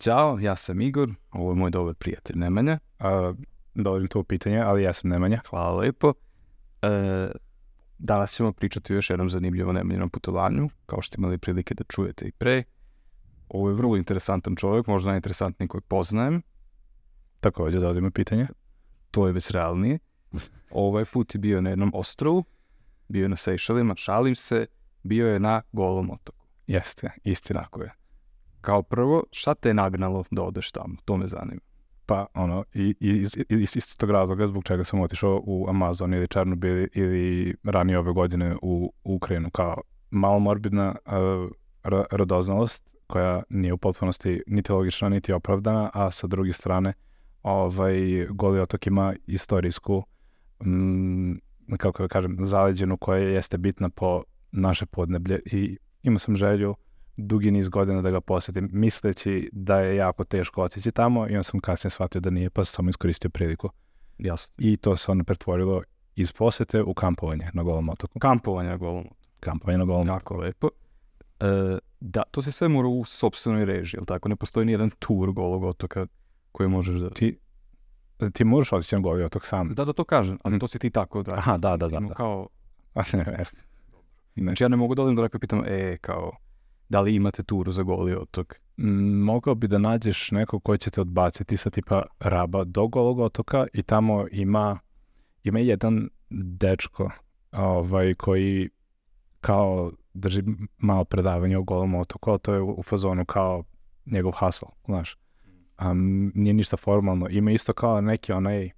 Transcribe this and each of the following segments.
Ćao, ja sam Igor, ovo je moj dobar prijatelj Nemanja. A, dovoljim to pitanje, ali ja sam Nemanja, hvala lepo. E, danas ćemo pričati o još jednom zanimljivom Nemanjinom putovanju, kao što imali prilike da čujete i pre. Ovo je vrlo interesantan čovjek, možda najinteresantniji kojeg poznajem. Takođe, da odimo pitanje. To je već realnije. Ovaj put je bio na jednom ostrovu, bio je na Sejšelima, šalim se, bio je na Golom otoku. Jeste, istinako je Kao prvo, šta te je nagnalo da odeš tamo? To me zanima. Pa, ono, i, iz, iz, iz tog razloga zbog čega sam otišao u Amazon ili Černobil ili ranije ove godine u, u Ukrajinu. Kao malo morbidna uh, radoznalost koja nije u potpunosti niti logična, niti opravdana, a sa druge strane ovaj, Goli otok ima istorijsku mm, kako da kažem, zaleđenu koja jeste bitna po naše podneblje i imao sam želju dugi niz godina da ga posetim, misleći da je jako teško otići tamo i on sam kasnije shvatio da nije, pa sam samo iskoristio priliku. Jasno. I to se onda pretvorilo iz posete u kampovanje na Golom otoku. Kampovanje na Golom otoku. Kampovanje na Golom jako otoku. Jako lepo. E, da, to se sve mora u sobstvenoj režiji, ili tako? Ne postoji ni jedan tur Golog otoka koji možeš da... Ti, ti možeš otići na Goli otok sam. Da, da to kažem, ali mhm. to si ti tako da. Aha, da, da, da. da. Kao... Znači, ja ne mogu da odim da rekao pitam, e, kao, da li imate tur za goli otok. Mm, mogao bi da nađeš neko koji će te odbaciti sa tipa Raba do Golog otoka i tamo ima, ima jedan dečko ovaj, koji kao drži malo predavanje o Golom otoku, a to je u fazonu kao njegov hustle, znaš. Um, nije ništa formalno. Ima isto kao neki onaj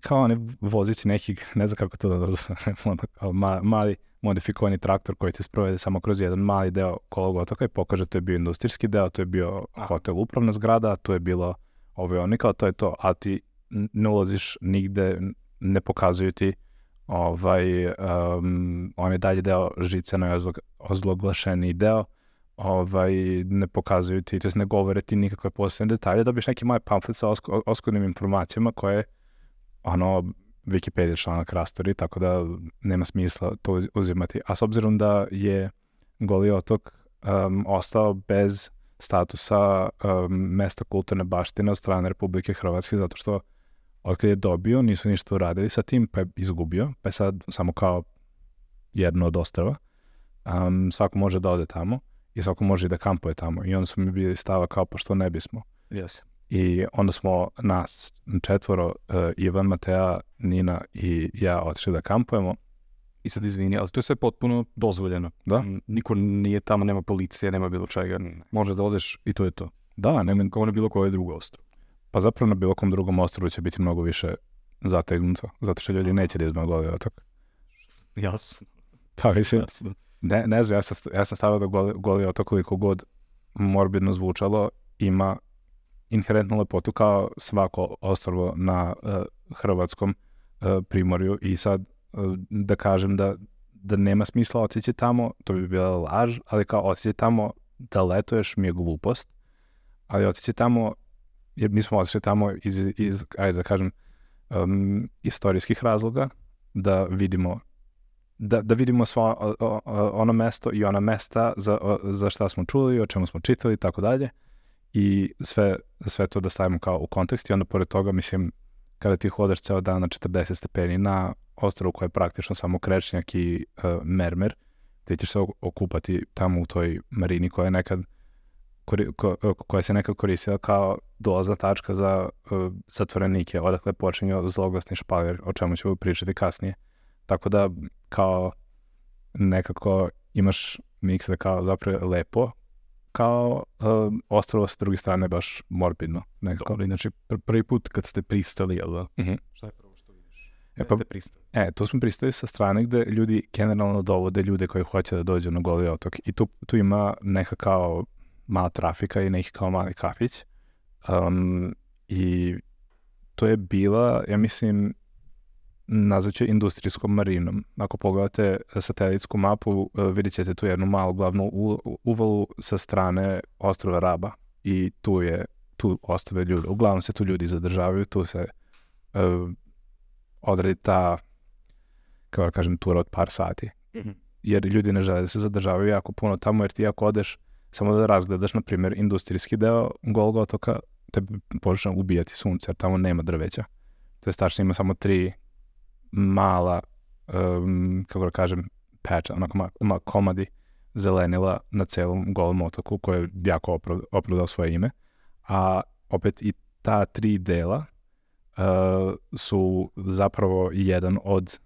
kao ne vozići nekih, ne znam kako to da nazovem, kao ma, mali modifikovani traktor koji te sprovede samo kroz jedan mali deo kolog otoka i pokaže to je bio industrijski deo, to je bio da. hotel upravna zgrada, to je bilo kao to je to, a ti ne ulaziš nigde, ne pokazuju ti ovaj, um, onaj dalje deo žice je ozlog, ozloglašeni deo, ovaj, ne pokazuju ti, to je ne govore ti nikakve posebne detalje, dobiješ neke moj pamflet sa osk, oskodnim informacijama koje ono, Wikipedia članak rastori, tako da nema smisla to uzimati. A s obzirom da je Goli otok um, ostao bez statusa um, mesta kulturne baštine od strane Republike Hrvatske, zato što otkad je dobio, nisu ništa uradili sa tim, pa je izgubio, pa je sad samo kao jedno od ostrava. Um, svako može da ode tamo i svako može i da kampuje tamo. I onda smo mi bili stava kao, pa što ne bismo. Yes. I onda smo nas četvoro, e, Ivan, Matea, Nina i ja otišli da kampujemo. I sad izvini, ali to je sve potpuno dozvoljeno. Da? Mm, niko nije tamo, nema policije, nema bilo čega. Može da odeš i to je to. Da, nema kao na bilo koje drugo ostrovo. Pa zapravo na bilo kom drugom ostrovu će biti mnogo više zategnuto, zato što ljudi neće da izme goli ovaj otok. Jasno. Da, mislim, Jasno. ne, ne znam, ja sam, ja sam stavio da goli, goli otok koliko god morbidno zvučalo, ima inherentnu lepotu kao svako ostrovo na e, hrvatskom e, primorju i sad e, da kažem da da nema smisla otići tamo, to bi bila laž, ali kao otići tamo da letuješ mi je glupost, ali otići tamo, jer mi smo otišli tamo iz, iz ajde da kažem, um, istorijskih razloga, da vidimo da, da vidimo sva ono mesto i ona mesta za, za šta smo čuli, o čemu smo čitali i tako dalje i sve, sve to da stavimo kao u kontekst i onda pored toga, mislim, kada ti hodaš ceo dan na 40 stepeni na ostrovu koja je praktično samo krečnjak i uh, mermer, ti ćeš se okupati tamo u toj marini koja je nekad ko, e, koja se nekad koristila kao dolazna tačka za uh, zatvorenike, odakle počinju zloglasni špalir, o čemu ću pričati kasnije. Tako da, kao nekako imaš miks da kao zapravo lepo, kao um, ostalo sa druge strane baš morbidno. Nekako. Dobre. Znači, pr prvi put kad ste pristali, jel da? Mm -hmm. Šta je prvo što vidiš? E, pa, pristali? E, tu smo pristali sa strane gde ljudi generalno dovode ljude koji hoće da dođu na goli otok. I tu, tu ima neka kao mala trafika i neki kao mali kafić. Um, I to je bila, ja mislim, nazvaću industrijskom marinom. Ako pogledate e, satelitsku mapu, e, vidjet ćete tu jednu malu glavnu uvalu sa strane ostrova Raba i tu je tu ostave ljudi. Uglavnom se tu ljudi zadržavaju, tu se uh, odredi ta, kao da kažem, tura od par sati. Mhm. Jer ljudi ne žele da se zadržavaju jako puno tamo, jer ti ako odeš samo da razgledaš, na primjer, industrijski deo Golgotoka, otoka, te počne ubijati sunce, jer tamo nema drveća. To je stačno, ima samo tri mala, um, kako da kažem, patch, onako ma, ma, komadi zelenila na celom golom otoku koji je jako opravdao svoje ime. A opet i ta tri dela uh, su zapravo jedan od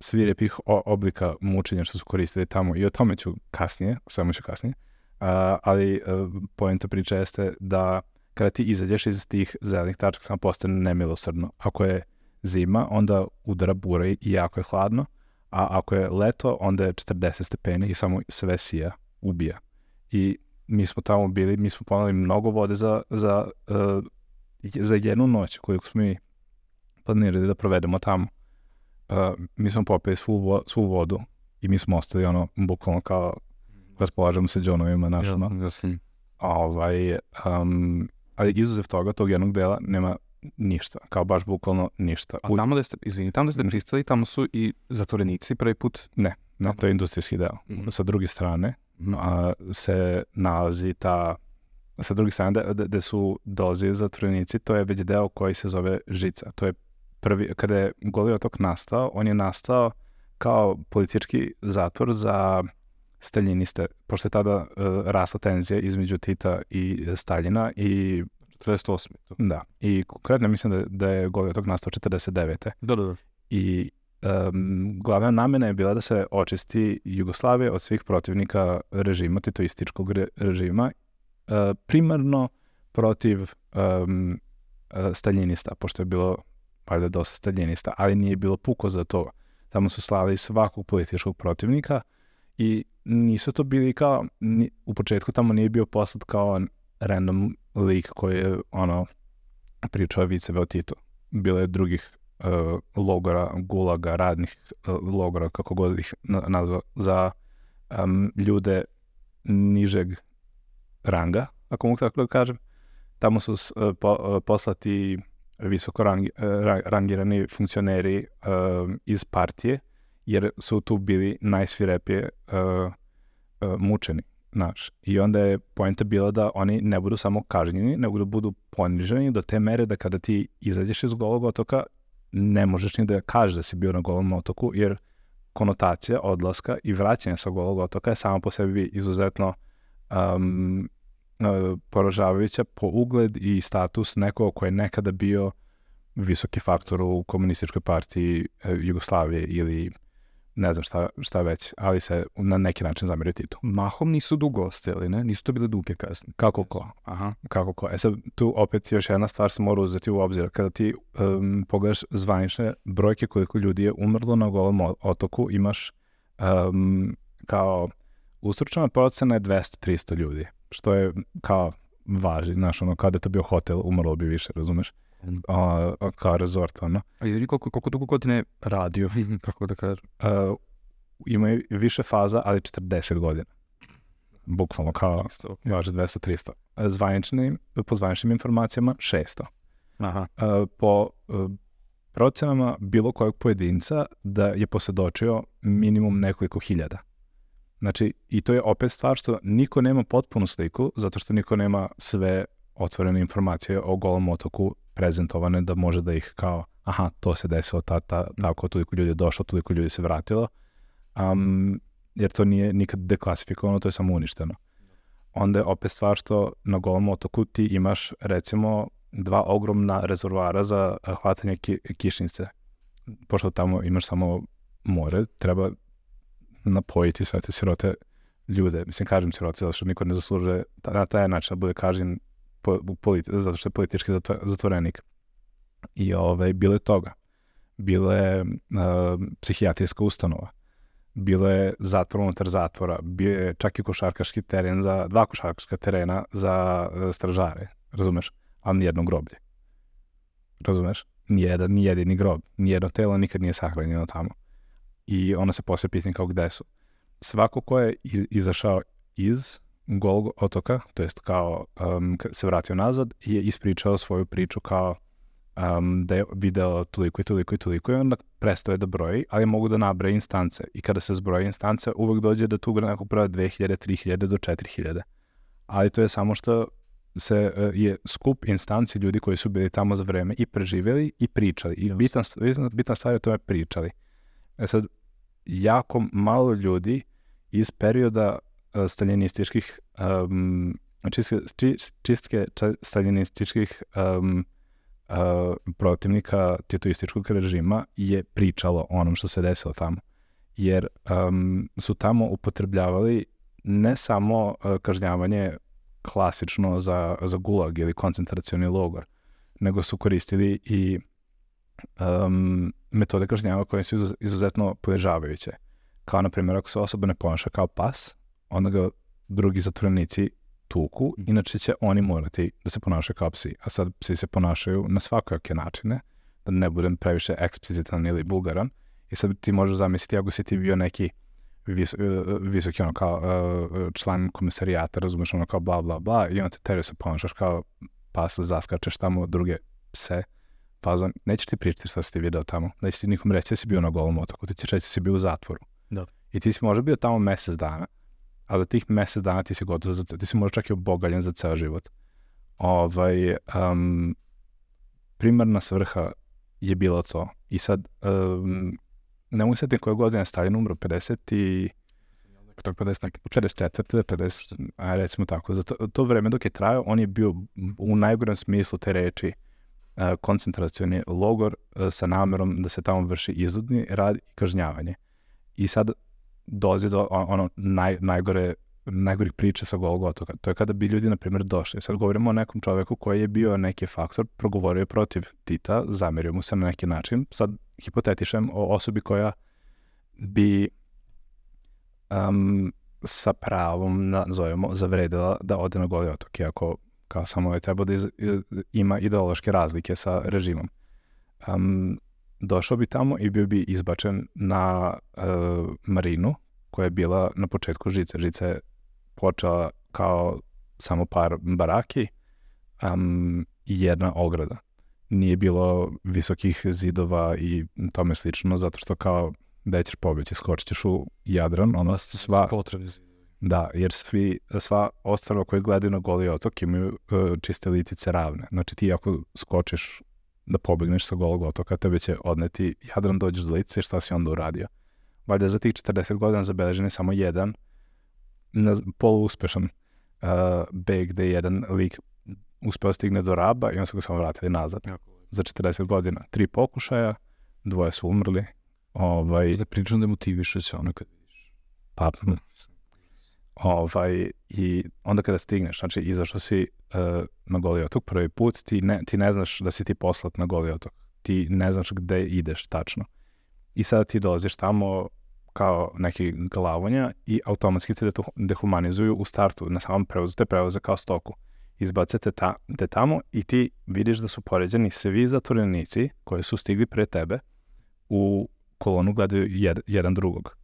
svirepih oblika mučenja što su koristili tamo i o tome ću kasnije, o svemu ću kasnije, uh, ali uh, poenta priče jeste da kada ti izađeš iz tih zelenih tačaka samo postane nemilosrdno. Ako je zima, onda udara bura i jako je hladno, a ako je leto, onda je 40 stepeni i samo sve sija, ubija. I mi smo tamo bili, mi smo ponali mnogo vode za, za, uh, za jednu noć koju smo mi planirali da provedemo tamo. Uh, mi smo popili svu, vo, svu vodu i mi smo ostali ono, bukvalno kao raspolažemo se džonovima našima. Jasno, jasno. Ovaj, um, ali izuzev toga, tog jednog dela, nema ništa, kao baš bukvalno ništa. A tamo da ste, izvini, tamo da ste mhm. pristali, tamo su i zatvorenici prvi put, ne, ne, to je industrijski deo. Mm -hmm. Sa druge strane mhm. a, se nalazi ta, sa druge strane gde su doze zatvorenici, to je već deo koji se zove žica. To je prvi, kada je Goli otok nastao, on je nastao kao politički zatvor za staljiniste, pošto je tada uh, rasla tenzija između Tita i Staljina i 48. Da. I konkretno mislim da, da je gol tog nastao 49. Da, da, da. I um, glavna namena je bila da se očisti Jugoslavije od svih protivnika režima, titoističkog re, režima, uh, primarno protiv um, uh, staljinista, pošto je bilo valjda dosta staljinista, ali nije bilo puko za to. Tamo su slavili svakog političkog protivnika i nisu to bili kao, ni, u početku tamo nije bio poslat kao random lik koji je ono, pričao viceve o Tito. Bilo je drugih uh, logora, gulaga, radnih uh, logora, kako god ih nazvao, za um, ljude nižeg ranga, ako mogu tako da kažem. Tamo su uh, po, uh, poslati visoko rangi, uh, rangirani funkcioneri uh, iz partije, jer su tu bili najsvirepije uh, uh, mučeni. Znaš, i onda je poenta bila da oni ne budu samo kažnjeni, nego da budu poniženi do te mere da kada ti izađeš iz golog otoka, ne možeš ni da kažeš da si bio na golom otoku, jer konotacija odlaska i vraćanja sa golog otoka je sama po sebi izuzetno um, poražavajuća po ugled i status nekog ko je nekada bio visoki faktor u komunističkoj partiji e, Jugoslavije ili ne znam šta, šta već, ali se na neki način zamiraju Titu. Mahom nisu dugo ostali, ne? Nisu to bile duge kazne. Kako ko? Aha, kako ko? E sad, tu opet još jedna stvar se mora uzeti u obzir. Kada ti um, pogledaš zvanične brojke koliko ljudi je umrlo na golom otoku, imaš um, kao ustručena procena je 200-300 ljudi, što je kao važi, znaš, ono, kada je to bio hotel, umrlo bi više, razumeš? a, a, kao resort, ono. A izvini, koliko, koliko dugo godine radio, mhm. kako da kažem, uh, ima više faza, ali 40 godina. Bukvalno kao, važe 200-300. Zvanični, po zvaničnim informacijama 600. Aha. A, po a, e, procenama bilo kojeg pojedinca da je posjedočio minimum nekoliko hiljada. Znači, i to je opet stvar što niko nema potpunu sliku, zato što niko nema sve otvorene informacije o golom otoku prezentovane da može da ih kao, aha, to se desilo, ta, ta, tako, toliko ljudi je došlo, toliko ljudi se vratilo, um, jer to nije nikad deklasifikovano, to je samo uništeno. Onda je opet stvar što na Golom otoku ti imaš, recimo, dva ogromna rezervoara za eh, hvatanje ki, kišnice. Pošto tamo imaš samo more, treba napojiti sve te sirote ljude. Mislim, kažem sirote, zato što niko ne zaslužuje na taj način da bude kažen po, politi, zato što je politički zatvorenik. I ovaj, bilo je toga. Bilo je uh, psihijatrijska ustanova. Bilo je zatvor unutar zatvora. Bio je čak i košarkaški teren za, dva košarkaška terena za uh, stražare. Razumeš? Ali nijedno groblje. Razumeš? Nijedan, nijedini grob. Nijedno telo nikad nije sahranjeno tamo. I ona se poslije pitanje kao gde su. Svako ko je izašao iz Gol otoka, to jest kao um, se vratio nazad, je ispričao svoju priču kao um, da je video toliko i toliko i toliko i onda prestaje da broji, ali mogu da nabre instance. I kada se zbroje instance, uvek dođe da tu nekog prava 2000, 3000 do 4000. Ali to je samo što se uh, je skup instanci ljudi koji su bili tamo za vreme i preživeli i pričali. I bitna, bitna stvar je tome pričali. E sad, jako malo ljudi iz perioda E, stalinističkih um, čistke, čistke stalinističkih um, uh, e, protivnika titoističkog režima je pričalo o onom što se desilo tamo. Jer um, su tamo upotrebljavali ne samo uh, kažnjavanje klasično za, za gulag ili koncentracioni logor, nego su koristili i um, metode kažnjava koje su izuzetno poježavajuće. Kao, na primjer, ako se osoba ne ponaša kao pas, onda ga drugi zatvorenici tuku, mhm. inače će oni morati da se ponašaju kao psi, a sad psi se ponašaju na svakojake načine, da ne budem previše eksplizitan ili bulgaran, i sad ti možeš zamisliti ako si ti bio neki vis, e, visoki ono kao e, član komisarijata, razumeš ono kao bla bla bla, i onda te teraju se ponašaš kao pas, zaskačeš tamo druge pse, fazon, nećeš ti pričati šta si ti video tamo, nećeš ti nikom reći da si bio na golom otoku, ti ćeš reći da si bio u zatvoru. Da. I ti si možda bio tamo mesec dana, a za tih mesec dana ti si gotovo, za, ti si možda čak i obogaljen za ceo život. Ovaj, um, primarna svrha je bila to. I sad, um, ne mogu setiti koje godine Stalin umro, 50 i tog 50, 54. 50, a recimo tako, za to, to vreme dok je trajao, on je bio u najgorem smislu te reči uh, koncentracioni logor uh, sa namerom da se tamo vrši izudni rad i kažnjavanje. I sad dolazi do ono naj, najgore najgorih priča sa Golog otoka. To je kada bi ljudi, na primjer, došli. Sad govorimo o nekom čoveku koji je bio neki faktor, progovorio protiv Tita, zamerio mu se na neki način. Sad hipotetišem o osobi koja bi um, sa pravom, nazovemo, zavredila da ode na Goli otok, iako kao samo je trebao da iz, ima ideološke razlike sa režimom. Um, došao bi tamo i bio bi izbačen na e, marinu koja je bila na početku žice. Žica je počela kao samo par baraki um, i jedna ograda. Nije bilo visokih zidova i tome slično, zato što kao da ćeš pobeći, skočit ćeš u Jadran, ono da, sva... Potrebni Da, jer svi, sva ostrava koje gledaju na goli otok imaju uh, čiste litice ravne. Znači ti ako skočiš da pobegneš sa golog otoka, tebe će odneti Jadran, dođeš do lice, šta si onda uradio? Valjda za tih 40 godina zabeležen je samo jedan na, poluuspešan uh, beg gde jedan lik uspeo da stigne do Raba i on su ga samo vratili nazad. Za 40 godina. Tri pokušaja, dvoje su umrli. Ovaj... Da pričam da motiviše se ono kad vidiš. Pa, ovaj, i onda kada stigneš, znači izašao si uh, na Goli otok prvi put, ti ne, ti ne znaš da si ti poslat na Goli otok, ti ne znaš gde ideš tačno. I sada ti dolaziš tamo kao neki glavonja i automatski te dehumanizuju u startu, na samom prevozu te prevoze kao stoku. Izbacete ta, te tamo i ti vidiš da su poređeni svi zatvorenici koji su stigli pre tebe u kolonu gledaju jed, jedan drugog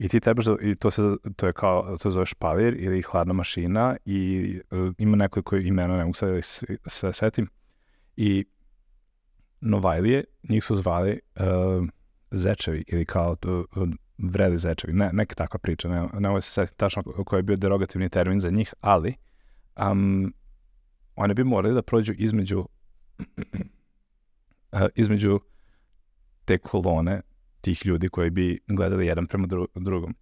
I ti trebaš da, i to, se, to je kao, to se zove špalir ili hladna mašina i uh, ima nekoliko imena, ne mogu sad da ili sve se setim. I Novajlije, njih su zvali uh, zečevi ili kao uh, e, vreli zečevi, ne, neka takva priča, ne, ne mogu da se setiti tačno koji je bio derogativni termin za njih, ali um, one bi morali da prođu između uh, između te kolone tih ljudi koji bi gledali jedan prema dru drugom.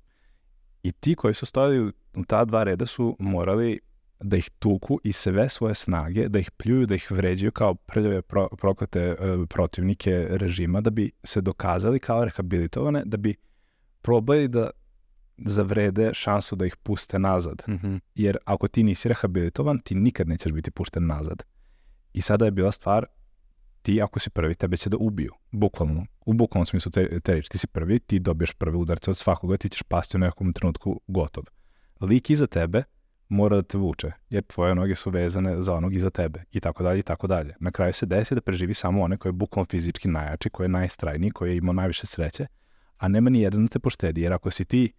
I ti koji su stojali u ta dva reda su morali da ih tuku i sve svoje snage, da ih pljuju, da ih vređaju kao prljave pro, proklete e, protivnike režima, da bi se dokazali kao rehabilitovane, da bi probali da zavrede šansu da ih puste nazad. Mm -hmm. Jer ako ti nisi rehabilitovan, ti nikad nećeš biti pušten nazad. I sada je bila stvar ti ako si prvi, tebe će da ubiju. Bukvalno. U bukvalnom smislu te, te reči. Ti si prvi, ti dobiješ prvi udarce od svakoga, ti ćeš pasti u nekom trenutku gotov. Lik iza tebe mora da te vuče, jer tvoje noge su vezane za onog iza tebe i tako dalje i tako dalje. Na kraju se desi da preživi samo one koje je bukvalno fizički najjači, koje je najstrajniji, koje je imao najviše sreće, a nema ni jedan da te poštedi, jer ako si ti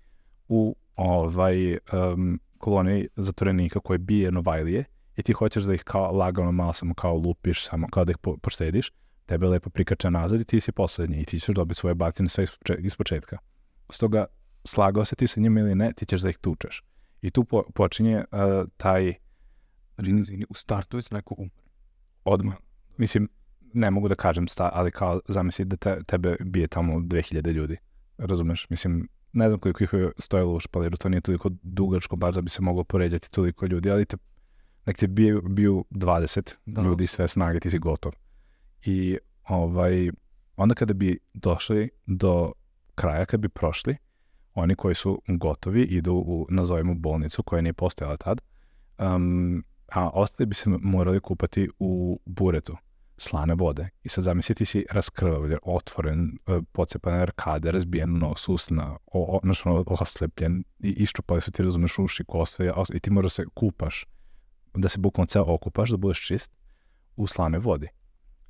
u ovaj um, koloni zatvorenika koje bije Novajlije, i ti hoćeš da ih kao lagano malo samo kao lupiš, samo kao da ih po, poštediš, tebe lepo prikača nazad i ti si poslednji i ti ćeš dobiti svoje batine sve iz početka. Stoga, slagao se ti sa njima ili ne, ti ćeš da ih tučeš. I tu po, počinje uh, taj... Rini, zini, u startu je neko umre. Odmah. Mislim, ne mogu da kažem sta, ali kao zamisli da te, tebe bije tamo 2000 ljudi. Razumeš? Mislim, ne znam koliko ih je stojalo u špaliru, to nije toliko dugačko, baš da bi se moglo poređati toliko ljudi, ali te nek te bio, bio 20 da. ljudi sve snage, ti si gotov. I ovaj, onda kada bi došli do kraja, kada bi prošli, oni koji su gotovi idu u, nazovemo, bolnicu koja nije postojala tad, um, a ostali bi se morali kupati u buretu slane vode. I sad zamisli ti si raskrvavljen, otvoren, e, pocepan arkade, razbijen nos, usna, o, o, znaš, oslepljen, i iščupali su ti, razumeš, uši, kosve, i ti moraš da se kupaš da se bukvom ceo okupaš, da budeš čist u slane vodi.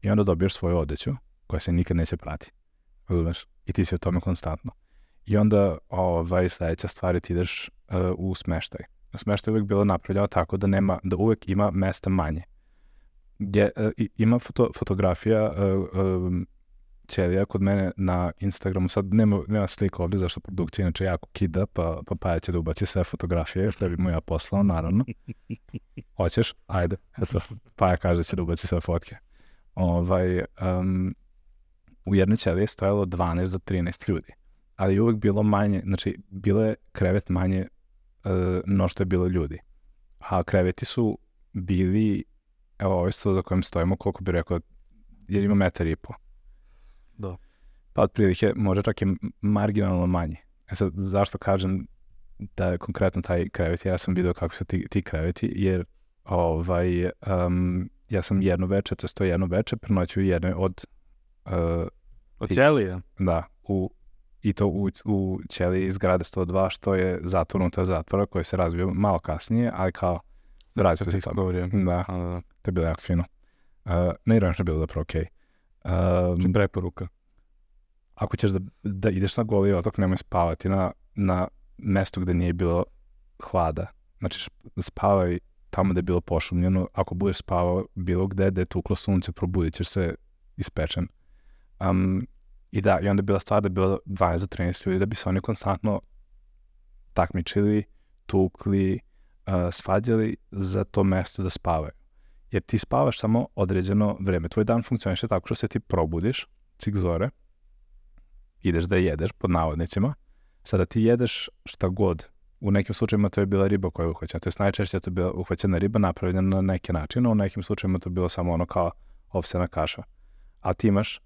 I onda dobiješ svoju odeću koja se nikad neće prati. Razumeš? I ti si u tome konstantno. I onda ovaj, sledeća stvar je ti ideš uh, u smeštaj. Smeštaj je uvek bilo napravljeno tako da, nema, da uvek ima mesta manje. Gdje, uh, ima foto, fotografija uh, uh, ćelija kod mene na Instagramu, sad nema, nema slika ovde zašto produkcija inače jako kida, pa, pa Paja će da ubaci sve fotografije, da bi mu ja poslao, naravno. Hoćeš? Ajde. Eto, Paja kaže da će da ubaci sve fotke. Ovaj, um, u jednoj ćeliji je stojalo 12 do 13 ljudi, ali je uvek bilo manje, znači bilo je krevet manje uh, no što je bilo ljudi. A kreveti su bili, evo ovo je za kojim stojimo, koliko bi rekao, jer ima metar i po. Da. Pa otprilike možda čak i marginalno manje. E sad, zašto kažem da je konkretno taj krevet, ja sam vidio kako su ti, ti kreveti, jer ovaj, um, ja sam jedno večer, to sto jedno večer, prenoću jednoj od... Uh, od ćelija? Da, u, i to u, u ćeliji iz grada 102, što je zatvornuta zatvora koja se razvio malo kasnije, ali kao razvio se tamo. Da, da, da. To je bilo jako fino. Uh, e, neironično je bilo zapravo da okej. Okay. Um, preporuka ako ćeš da, da ideš na goli otok, nemoj spavati na, na mestu gde nije bilo hlada. Znači, spavaj tamo gde je bilo pošumljeno. Ako budeš spavao bilo gde, gde je tuklo sunce, probudit ćeš se ispečen. Um, I da, i onda je bila stvar da je bilo 12 do 13 ljudi, da bi se oni konstantno takmičili, tukli, uh, svađali za to mesto da spavaju. Jer ti spavaš samo određeno vreme. Tvoj dan funkcioniše tako što se ti probudiš, cik zore, ideš da jedeš, pod navodnicima, sada ti jedeš šta god. U nekim slučajima to je bila riba koja je uhvaćena, to je najčešće da to je bila uhvaćena riba napravljena na neki način, a u nekim slučajima to je bilo samo ono kao ovsena kaša. A ti imaš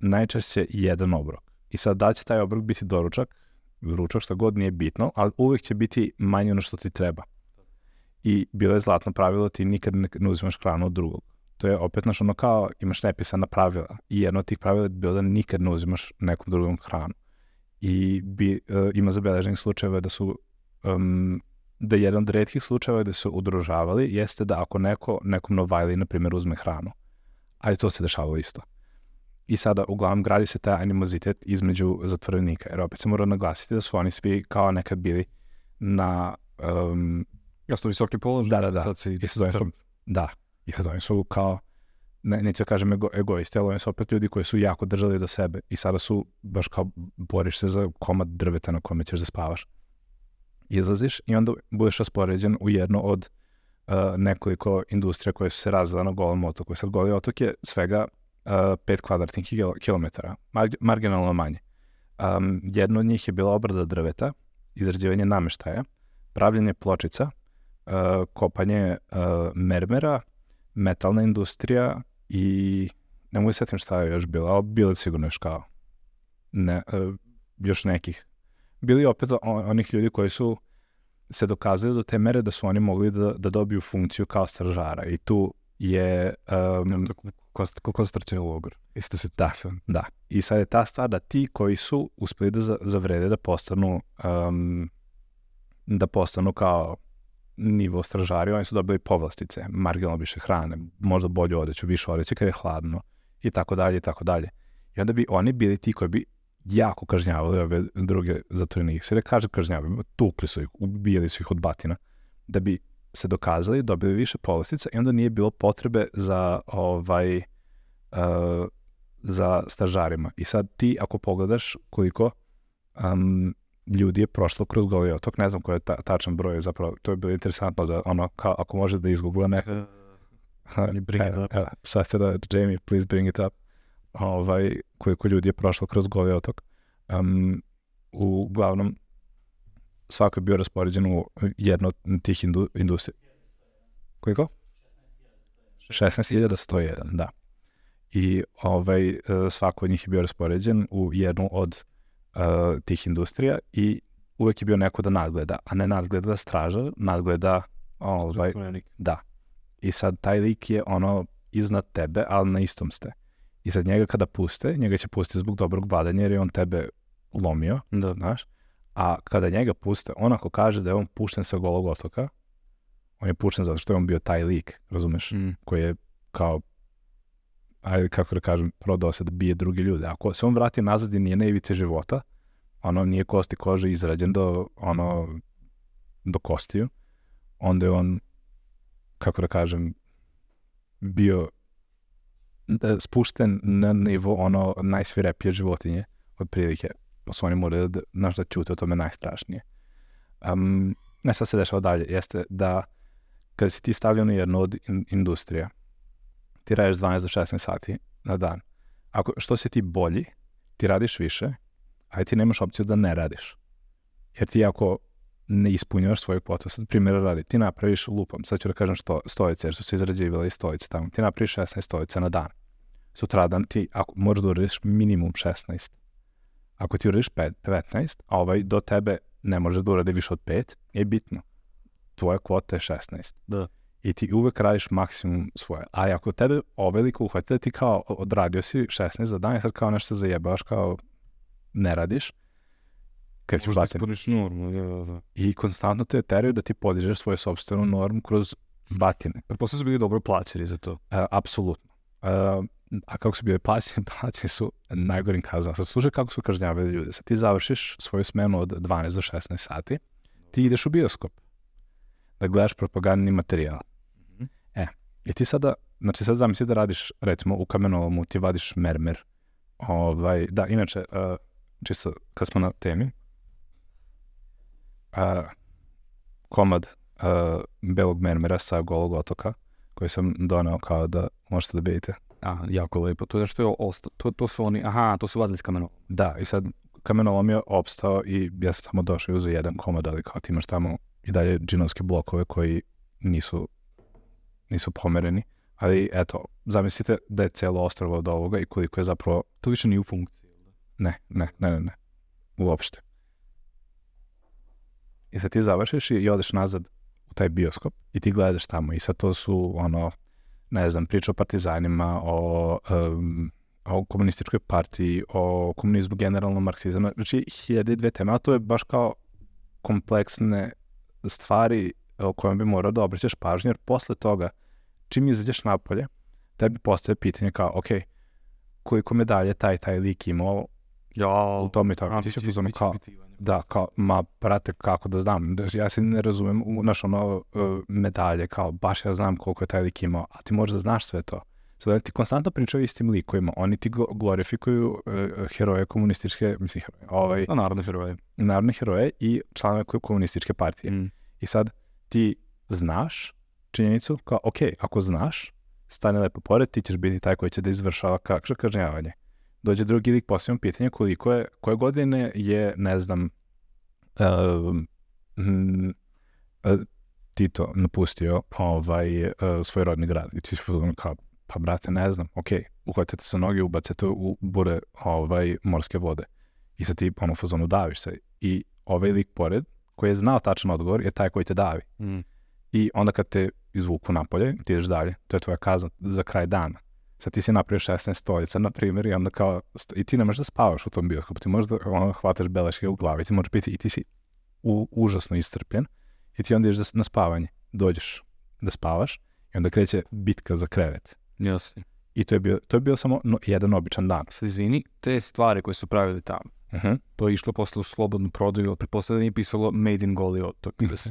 najčešće jedan obrok. I sad da će taj obrok biti doručak, ručak, šta god nije bitno, ali uvek će biti manje ono što ti treba. I bilo je zlatno pravilo, ti nikad ne uzimaš hranu od drugog to je opet, naš ono kao imaš nepisana pravila i jedno od tih pravila je bilo da nikad ne uzimaš nekom drugom hranu. I bi, uh, ima zabeleženih slučajeva da su um, da jedan od redkih slučajeva da su udružavali jeste da ako neko nekom novajli, na primjer, uzme hranu. Ali to se dešavalo isto. I sada uglavnom gradi se taj animozitet između zatvorenika. Jer opet se mora naglasiti da su oni svi kao nekad bili na... Um, Jasno visoki položaj. Da, da, da. Sad si... Jesu, da, da. I sad oni su kao, ne, neću da kažem ego, egoisti, ali oni su opet ljudi koji su jako držali do sebe i sada su baš kao boriš se za komad drveta na kome ćeš da spavaš. Izlaziš i onda budeš raspoređen u jedno od uh, nekoliko industrija koje su se razvila na golom otoku. Sad goli otok je svega uh, eh, 5 kvadratnih kilometara, mar marginalno manje. Um, jedno od njih je bila obrada drveta, izrađivanje nameštaja, pravljanje pločica, uh, kopanje uh, mermera, metalna industrija i ne mogu da setim šta je još bila, ali bilo sigurno još kao ne, uh, još nekih. Bili opet on, onih ljudi koji su se dokazali do te mere da su oni mogli da, da dobiju funkciju kao stražara i tu je um, u logor. Isto se da, da. I sad je ta stvar da ti koji su uspeli da zavrede da postanu um, da postanu kao nivo stražari, oni su dobili povlastice, marginalno više hrane, možda bolje odeću, više odeću kad je hladno i tako dalje i tako dalje. I onda bi oni bili ti koji bi jako kažnjavali ove druge zatvorenike. Sve kaže kažnjavali, tukli su ih, ubijali su ih od batina, da bi se dokazali, dobili više povlastica i onda nije bilo potrebe za ovaj uh, za stražarima. I sad ti ako pogledaš koliko um, ljudi je prošlo kroz Goli otok, ne znam koji je ta, tačan broj, zapravo to je bilo interesantno da ono, ka, ako može da izgoogla ne... Uh, bring it up. Uh, sad se da, Jamie, please bring it up. Ovaj, koliko ljudi je prošlo kroz Goli otok. Um, uglavnom, svako je bio raspoređen u jednu od tih indu, industrija. Koliko? 16.101, da. I ovaj, e, svako od njih je bio raspoređen u jednu od uh, tih industrija i uvek je bio neko da nadgleda, a ne nadgleda da straža, nadgleda ovaj, da. I sad taj lik je ono iznad tebe, ali na istom ste. I sad njega kada puste, njega će pustiti zbog dobrog vladanja jer je on tebe lomio, da. znaš. A kada njega puste, on ako kaže da je on pušten sa golog otoka, on je pušten zato što je on bio taj lik, razumeš, mm. koji je kao ajde kako da kažem, prodao se da bije druge ljude. Ako se on vrati nazad i nije na ivice života, ono nije kosti kože izrađen do, ono, do kostiju, onda je on, kako da kažem, bio da, spušten na nivo ono najsvirepije životinje, otprilike. Pa su oni morali da, znaš da čute o tome najstrašnije. Um, ne šta se dešava dalje, jeste da kada si ti stavljeno jedno od in industrija, ti radiš 12 do 16 sati na dan. Ako, što si ti bolji, ti radiš više, ali ti nemaš opciju da ne radiš. Jer ti ako ne ispunjavaš svoju potu, sad primjer radi, ti napraviš lupom, sad ću da kažem što, stojice, jer su se izrađivali i stojice tamo, ti napraviš 16 stojica na dan. Sutradan ti, ako moraš da uradiš minimum 16, ako ti uradiš 5, 15, a ovaj do tebe ne može da uradi više od 5, je bitno. Tvoja kvota je 16. Da i ti uvek radiš maksimum svoje. A ako tebe oveliko uhvatite, ti kao odradio si 16 za dan sad kao nešto zajebaš, kao ne radiš, krećeš Možda batine. normu, Je, da. I konstantno te teraju da ti podižeš svoju sobstvenu mm. normu kroz batine. Pretpostavljam da su bili dobro plaćeni za to. E, apsolutno. E, a kako su bili plaćeni? Plaćeni su najgorim kaznama. Sad služe kako su kažnjavali ljude. Sad ti završiš svoju smenu od 12 do 16 sati, ti ideš u bioskop da gledaš propagandni materijal. I e ti sada, znači sad zamisli da radiš, recimo, u kamenovom ti vadiš mermer. Ovaj, da, inače, uh, čisto kad smo na temi, uh, komad uh, belog mermera sa golog otoka, koji sam donao kao da možete da vidite. A, jako lepo. To je što je osta, to, to su oni, aha, to su vadili s kamenolom. Da, i sad kamenolom je opstao i ja sam tamo došao i uzeo jedan komad, ali kao ti imaš tamo i dalje džinovske blokove koji nisu nisu pomereni, ali eto, zamislite da je celo ostrovo od ovoga i koliko je zapravo, to više nije u funkciji. Da? Ne, ne, ne, ne, ne, uopšte. I sad ti završiš i odeš nazad u taj bioskop i ti gledaš tamo i sad to su ono, ne znam, priča o partizanima, o, um, o komunističkoj partiji, o komunizmu generalno, marksizmu, znači hiljade dve teme, a to je baš kao kompleksne stvari o kojima bi morao da obrećaš pažnju, jer posle toga čim izađeš napolje, tebi postaje pitanje kao, ok, koliko medalje taj, taj lik imao ja, u tome i tako. Ti si znači, u kao, da, kao, ma, prate, kako da znam, ja se ne razumem u naš ono e, medalje, kao, baš ja znam koliko je taj lik imao, a ti možeš da znaš sve to. Sada ti konstantno pričaju istim likovima, oni ti glorifikuju uh, heroje komunističke, mislim, heroje, ovaj... No, da, narodne heroje. Narodne heroje i članove komunističke partije. Mm. I sad ti znaš činjenicu kao, ok, ako znaš, stane lepo pored, ti ćeš biti taj koji će da izvršava kakšno kažnjavanje. Dođe drugi lik, posljedno pitanje koliko je, koje godine je, ne znam, uh, mm, uh, Tito napustio ovaj, uh, svoj rodni grad. I ti si kao, pa brate, ne znam, ok, uhvatite se noge, ubacite u bure ovaj, morske vode. I sad ti ono fazonu daviš se. I ovaj lik pored, koji je znao tačan odgovor, je taj koji te davi. Mm i onda kad te izvuku napolje, ti ideš dalje. To je tvoja kazna za kraj dana. Sad ti si napravio 16 stolica, na primjer, i onda kao, i ti ne možeš da spavaš u tom bioskopu, ti možeš da ono, hvataš beleške u glavi, ti možeš biti, i ti si u, užasno istrpljen, i ti onda ideš da, na spavanje, dođeš da spavaš, i onda kreće bitka za krevet. Jasne. I to je bio, to je bio samo no, jedan običan dan. Sad izvini, te stvari koje su pravili tamo, uh mhm. -huh. to je išlo posle u slobodnu prodaju, ali pretpostavljeno da je pisalo Made in Goli otok. Da se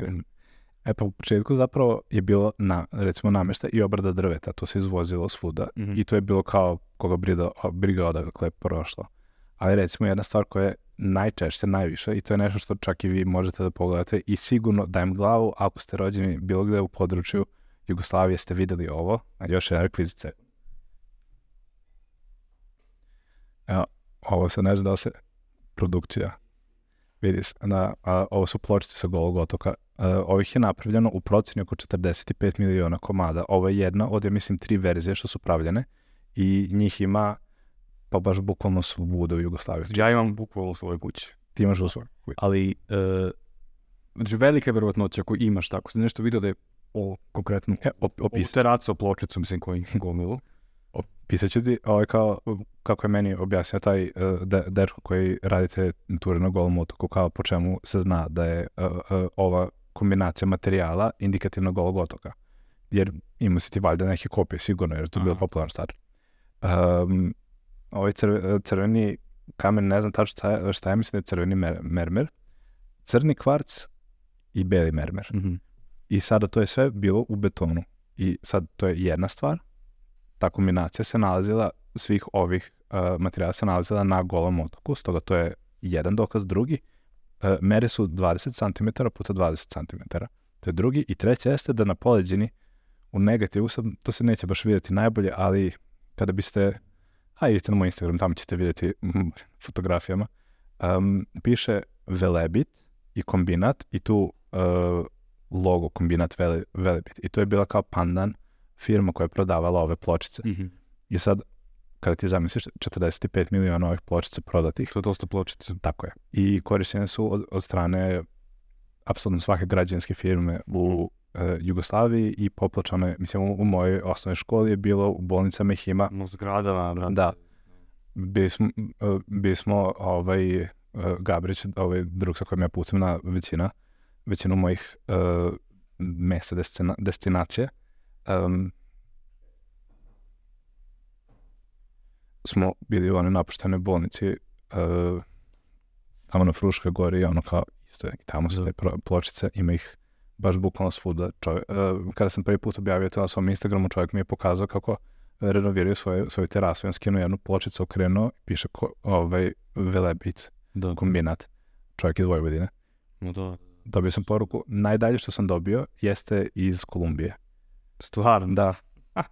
E pa u početku zapravo je bilo, na, recimo, namešta i obrada drveta. To se izvozilo svuda mm -hmm. i to je bilo kao koga briga, briga odakle je prošlo. Ali recimo jedna stvar koja je najčešće, najviše i to je nešto što čak i vi možete da pogledate i sigurno dajem glavu ako ste rođeni bilo gde u području Jugoslavije ste videli ovo, a još je rekvizice. Evo, ovo se ne zna da se produkcija vidi, na, a, ovo su pločice sa golog otoka, a, e, ovih je napravljeno u proceni oko 45 miliona komada. Ovo je jedna od, ja mislim, tri verzije što su pravljene i njih ima pa baš bukvalno svuda u Jugoslaviji. Ja imam bukvalno u svojoj kući. Ti imaš u svojoj kući. Ali, uh, znači velika je verovatnoća ako imaš tako. Sam nešto video da je o, konkretno, e, op, ovu teracu, pločicu, mislim, koji gomilu opisat ću ti ovaj kao, kako je meni objasnio taj uh, de, dečko koji radite ture na golom otoku, kao po čemu se zna da je uh, uh, ova kombinacija materijala indikativna golog otoka. Jer ima si ti valjda neke kopije sigurno, jer to je bilo popularno stvar. Um, ovaj crve, crveni kamen, ne znam tačno šta šta je mislim da je crveni mer, mermer, crni kvarc i beli mermer. Mm -hmm. I sada to je sve bilo u betonu. I sad to je jedna stvar, ta kombinacija se nalazila svih ovih uh, materijala se nalazila na golom otoku, stoga to je jedan dokaz, drugi uh, mere su 20 cm puta 20 cm. To je drugi i treći jeste da na poleđini u negativu sam, to se neće baš vidjeti najbolje, ali kada biste a idite na moj Instagram, tamo ćete vidjeti mm, fotografijama, um, piše Velebit i kombinat i tu uh, logo kombinat vele, Velebit. I to je bila kao pandan uh, firma koja je prodavala ove pločice. Mm -hmm. I sad, kada ti zamisliš 45 miliona ovih pločica prodatih. To je dosta pločica. Tako je. I korišćene su od, od strane apsolutno svake građanske firme u mhm. e, Jugoslaviji i poplačano je, mislim, u, u mojoj osnovnoj školi je bilo u bolnicama ih ima. U zgradama, brate. Da. Bili smo, e, bili smo ovaj, e, Gabrić, ovaj drug sa kojim ja pucam na većina, većinu mojih uh, mesta destina, destinacije, um, smo bili u one napuštene bolnici uh, tamo na Fruška gori, ono kao, isto je, tamo su da. te pločice, ima ih baš bukvalno svuda. Čovjek, uh, e, kada sam prvi put objavio to na svom Instagramu, čovjek mi je pokazao kako renoviraju svoje, svoju terasu. On skinuo jednu pločicu, okrenuo i piše ko, ovaj, velebic, da. kombinat. Čovjek iz Vojvodine. No, da. Dobio sam poruku, najdalje što sam dobio jeste iz Kolumbije. Stvarno? Da.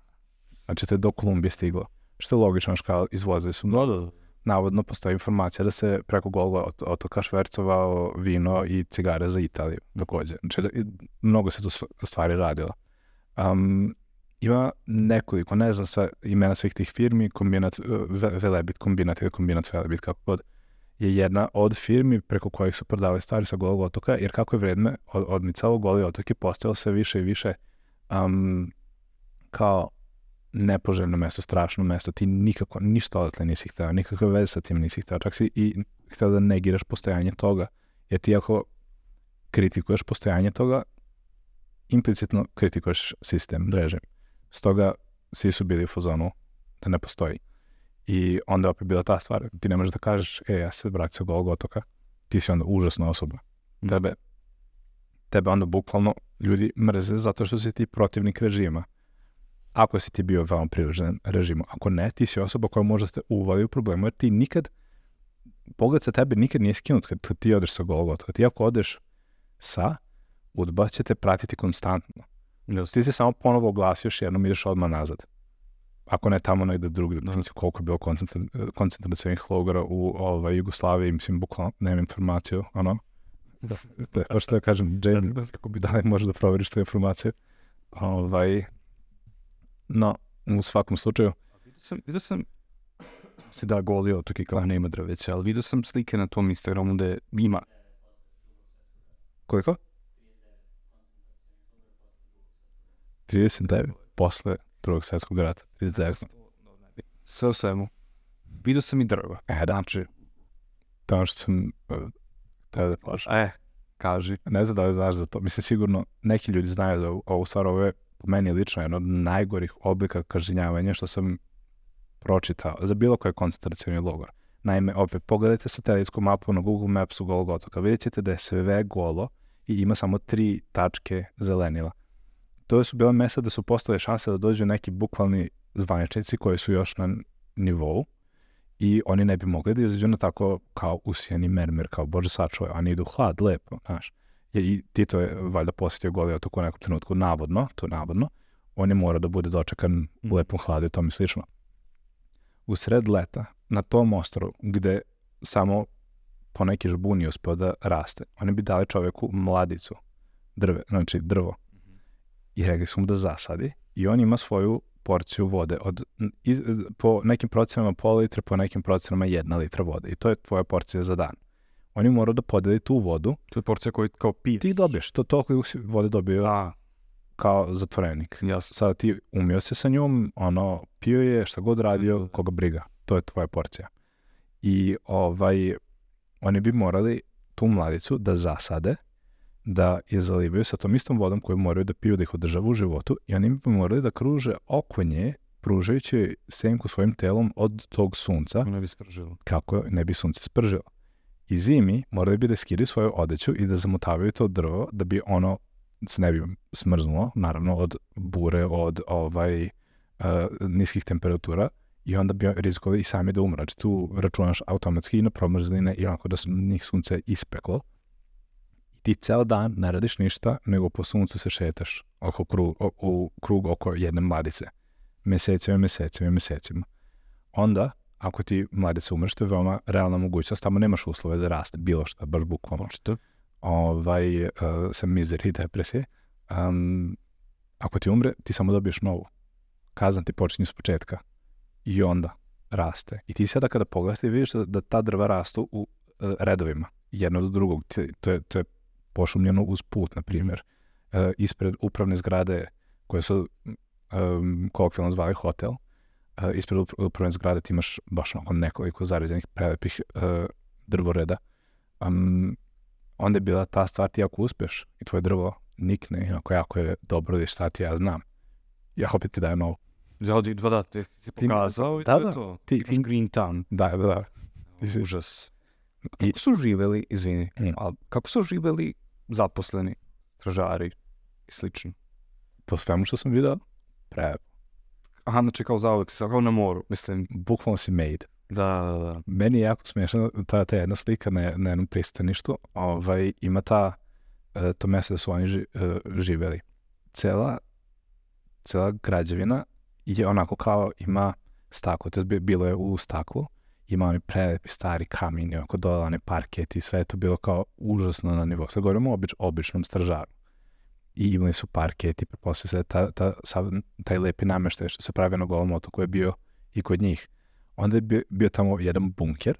Znači to je do Kolumbije stiglo. Što je logično, kao izvozili su. Da, da, da. Navodno postoji informacija da se preko Golgo otoka švercovao vino i cigare za Italiju Dokođe. Znači da, mnogo se tu stvari radilo. Um, ima nekoliko, ne znam sa imena svih tih firmi, kombinat, e, Velebit kombinat ili kombinat Velebit, kako god, je jedna od firmi preko kojih su prodavali stvari sa Golog otoka, jer kako je vredme odmicalo, Goli otok je postao sve više i više um, kao nepoželjno mesto, strašno mesto, ti nikako, ništa odatle nisi hteo, nikakve veze sa tim nisi hteo, čak si i hteo da negiraš postojanje toga, jer ti ako kritikuješ postojanje toga, implicitno kritikuješ sistem, režim. Stoga svi su bili u fazonu da ne postoji. I onda opet bila ta stvar, ti ne možeš da kažeš, e, ja se vraćam sa Golg otoka, ti si onda užasna osoba. Mm. Tebe tebe onda bukvalno ljudi mrze zato što si ti protivnik režima. Ako si ti bio veoma priložen režimu. Ako ne, ti si osoba koja možda te uvali u problemu, jer ti nikad, pogled sa tebe nikad nije skinut kad ti odeš sa Golgot. Kad ti ako odeš sa, udba će te pratiti konstantno. Znači, ti se samo ponovo oglasio još jednom, ideš odmah nazad. Ako ne tamo negde drugde, ne znam koliko je bilo koncentracijenih logora u ovaj, Jugoslaviji, mislim, bukvalno nemam informaciju, ono, Da, da, to što ja kažem, James da, kako bi da može da proveriš te informacije. Ovaj, no, u svakom slučaju. Vidio sam, vidio sam se da golio otoke kao nema drveća, ali vidio sam slike na tom Instagramu gde ima... Koliko? 39 posle drugog svetskog rata. 39. Sve o svemu. Vidio sam i drva. E, da. Znači, tamo što sam e, treba da plaša. E, kaži. Ne znam da li znaš za to. Mislim, sigurno neki ljudi znaju za ovu stvar. Ovo je po meni lično jedan od najgorih oblika kažnjavanja što sam pročitao za bilo koje koncentracioni logor. Naime, opet, pogledajte satelitsku mapu na Google Mapsu Golog otoka. Vidjet ćete da je sve golo i ima samo tri tačke zelenila. To su bila mesta da su postale šanse da dođu neki bukvalni zvaničnici koji su još na nivou i oni ne bi mogli da izađu na tako kao usijeni mermer, kao bože sačuvaj, oni idu hlad, lepo, znaš. I Tito je valjda posjetio goli otok u nekom trenutku, navodno, to navodno, on je morao da bude dočekan u mhm. lepom hladu i tome slično. U sred leta, na tom ostrovu, gde samo poneki žbun je uspeo da raste, oni bi dali čoveku mladicu, drve, znači drvo, mhm. i rekli su mu da zasadi i on ima svoju porciju vode. Od, iz, po nekim procenama pola litra, po nekim procenama jedna litra vode. I to je tvoja porcija za dan. Oni moraju da podeli tu vodu. To je porcija koju kao piješ. Ti dobiješ, to toliko vode dobio A. kao zatvorenik. Jasno. Sada ti umio se sa njom, ono, pio je, šta god radio, mhm. koga briga. To je tvoja porcija. I ovaj, oni bi morali tu mladicu da zasade da je zalivaju sa tom istom vodom koju moraju da piju da ih održava u životu i oni bi morali da kruže oko nje pružajući senku svojim telom od tog sunca. Ne bi spržilo. Kako ne bi sunce spržilo. I zimi morali bi da skiri svoju odeću i da zamotavaju to drvo da bi ono se ne bi smrznulo, naravno od bure, od ovaj uh, niskih temperatura i onda bi rizikovali i sami da umrači. tu računaš automatski i na promrzline i onako da su njih sunce ispeklo ti ceo dan ne radiš ništa, nego po suncu se šetaš oko krug, o, u krug oko jedne mladice. Mesecima, mesecima, mesecima. Onda, ako ti mladica umreš, to je veoma realna mogućnost, tamo nemaš uslove da raste bilo šta, baš bukvalno. Što? Ovaj, uh, sa mizer i depresije. Um, ako ti umre, ti samo dobiješ novu. Kazan ti počinje s početka. I onda raste. I ti sada kada pogledaš, ti vidiš da, da ta drva rastu u uh, redovima jedno do drugog. To je, to je pošumljeno uz put, na primjer, e, ispred upravne zgrade koje su um, kolokvijalno zvali hotel, e, ispred upravne zgrade ti imaš baš onako nekoliko zaređenih prelepih uh, drvoreda. Um, onda je bila ta stvar ti ako uspeš i tvoje drvo nikne, inako jako je dobro ili šta ti ja znam, ja opet ti dajem novo. Ja, da, da, ti si pokazao i da, to da, je to. Ti, ti, Green Town. Da, da, da. Užas. Kako su živeli, izvini, mm. ali kako su živeli zaposleni, stražari i slično. Po svemu što sam vidio, prelepo. Aha, znači kao zauvek, sam kao na moru, mislim. Bukvalno si made. Da, da, da. Meni je jako smiješna ta, ta jedna slika na, na jednom pristaništu. Ovaj, ima ta, e, to mesto da su oni ži, e, živeli. Cela, cela građevina je onako kao ima staklo, to je bilo je u staklu ima oni prelepi stari kamini, oko dodane parket i sve je to bilo kao užasno na nivou. Sad govorimo o obič, običnom stražaru. I imali su parket i preposlije se da ta, ta, sa, taj lepi nameštaj što se pravi na golom otoku je bio i kod njih. Onda je bio, bio tamo jedan bunker,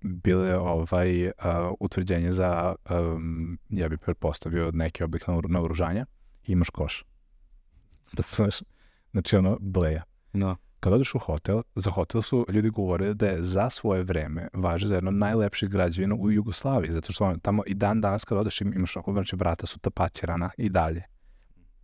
bilo je ovaj, uh, utvrđenje za, um, ja bih prepostavio neki oblik naoružanja, imaš koš. Da znaš, Znači ono, bleja. No. Da. Kad odeš u hotel, za hotel su ljudi govore da je za svoje vreme važi za jedno najlepših građevina u Jugoslaviji, zato što tamo i dan danas kad odeš imaš oko znači, vrata su tapacirana i dalje.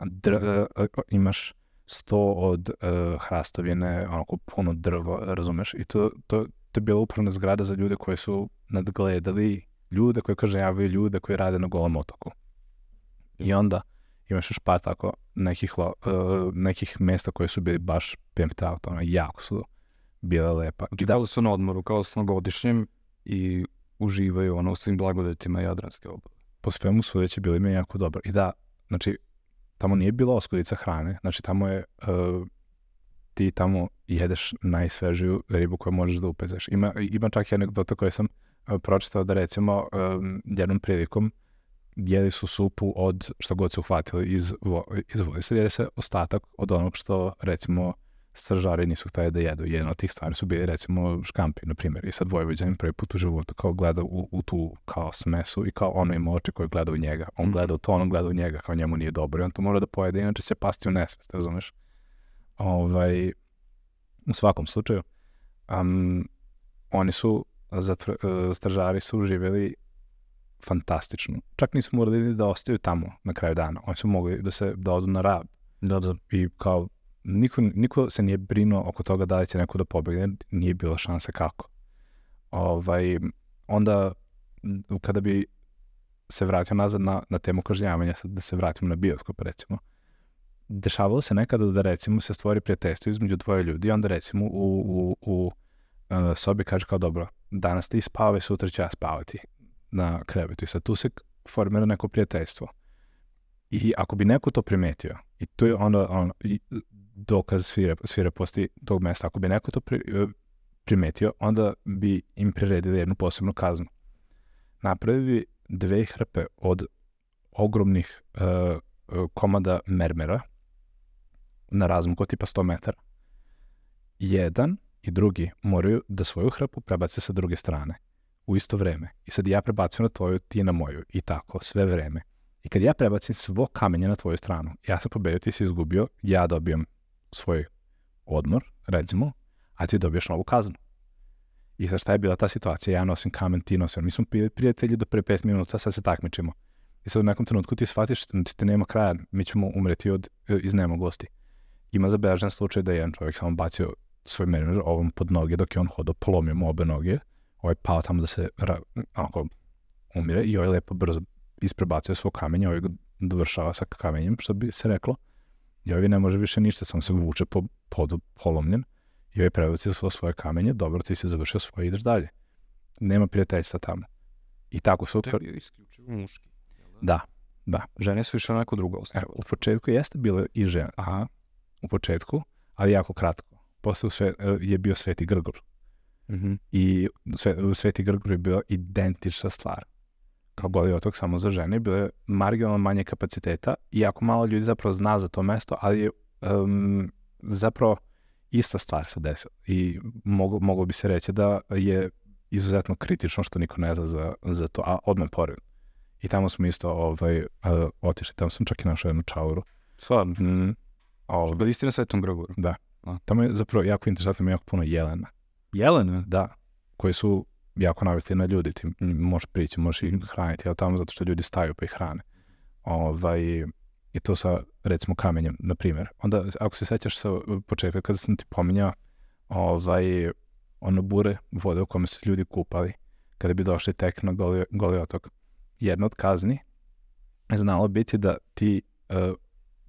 Dr, e, e, imaš sto od uh, hrastovine, onako puno drva, razumeš? I to, to, to je bila upravna zgrada za ljude koji su nadgledali ljude koji kažnjavaju ljude koji rade na golom otoku. I onda imaš još par tako nekih, lo, uh, nekih mesta koje su bili baš pimped out, ono, jako su bile lepa. Znači, da su na odmoru kao da godišnjem i uživaju ono u svim blagodetima Jadranske obale. Po svemu su sudeći bili mi jako dobro. I da, znači, tamo nije bila oskudica hrane, znači tamo je uh, ti tamo jedeš najsvežiju ribu koju možeš da upezeš. Ima, ima čak i anegdota koju sam e, pročitao da recimo um, jednom prilikom jeli su supu od šta god su uhvatili iz, vo, iz vojsa, jeli se ostatak od onog što recimo stražari nisu hteli da jedu. Jedna od tih stvari su bili recimo škampi, na primjer, i sad Vojvođan prvi put u životu kao gleda u, u tu kao smesu i kao ono ima oče koje gleda u njega. On mhm. gleda u to, ono gleda u njega, kao njemu nije dobro i on to mora da pojede, inače će pasti u nesvest, razumeš? Ovaj, u svakom slučaju, um, oni su, zatvr, stražari su živjeli fantastično. Čak nisu morali da ostaju tamo na kraju dana. Oni su mogli da se da odu na rab. Da, da. I kao, niko, niko se nije brinuo oko toga da li će neko da pobegne, nije bilo šanse kako. Ovaj, onda, kada bi se vratio nazad na, na temu kažnjavanja, sad da se vratimo na bioskop recimo, dešavalo se nekada da recimo se stvori prijateljstvo između dvoje ljudi onda recimo u, u, u e, sobi kaže kao dobro, danas ti spavaj, sutra ću ja spavati na krevetu. I sad tu se formira neko prijateljstvo. I ako bi neko to primetio, i to je onda on, dokaz svire, svire posti tog mesta, ako bi neko to pri, e, primetio, onda bi im priredili jednu posebnu kaznu. Napravi bi dve hrpe od ogromnih uh, komada mermera na razmuku tipa 100 metara. Jedan i drugi moraju da svoju hrpu prebace sa druge strane u isto vreme. I sad ja prebacim na tvoju, ti na moju i tako, sve vreme. I kad ja prebacim svo kamenje na tvoju stranu, ja sam pobedio, ti si izgubio, ja dobijam svoj odmor, recimo, a ti dobijaš novu kaznu. I sad šta je bila ta situacija? Ja nosim kamen, ti nosim. Mi smo prijatelji do pre 5 minuta, sad se takmičimo. I sad u nekom trenutku ti shvatiš da ti nema kraja, mi ćemo umreti od, eh, iz nemogosti. Ima zabeležen slučaj da je jedan čovjek samo bacio svoj merimer ovom pod noge dok je on hodao, polomio mu obe noge ovaj pao tamo da se onako umire i ovaj lepo brzo isprebacio svog kamenje, ovaj dovršava sa kamenjem, što bi se reklo. I ovaj ne može više ništa, samo se vuče po podu polomljen i ovaj prebacio svoje, svoje kamenje, dobro ti se završio svoje, ideš dalje. Nema prijateljstva tamo. I tako su... To je bio isključivo muški. Da? da, da. Žene su išle onako drugo ostrava. E, u početku jeste bilo i žena. Aha, u početku, ali jako kratko. Posle sve, e, je bio Sveti Grgor Mm -hmm. I u Sveti Grgur je bila identična stvar. Kao Goli otok samo za žene, bilo je marginalno manje kapaciteta i jako malo ljudi zapravo zna za to mesto, ali je um, zapravo ista stvar se desila. I moglo, moglo bi se reći da je izuzetno kritično što niko ne zna za, za to, a odmah pored. I tamo smo isto ovaj, uh, otišli, tamo sam čak i našao jednu čauru. Svarno? Mm. Bili ste na Svetom Grgoru? Da. A. Tamo je zapravo jako interesantno, ima jako puno jelena jelene, da, koji su jako navesti na ljudi, ti možeš prići, možeš ih hraniti, ali tamo zato što ljudi staju pa ih hrane. Ovaj, I to sa, recimo, kamenjem, na primjer. Onda, ako se sećaš sa početka kada sam ti pominjao, ovaj, ono bure vode u kome se ljudi kupali, kada bi došli tek na goli, goli otok. Jedna od kazni znalo biti da ti, uh,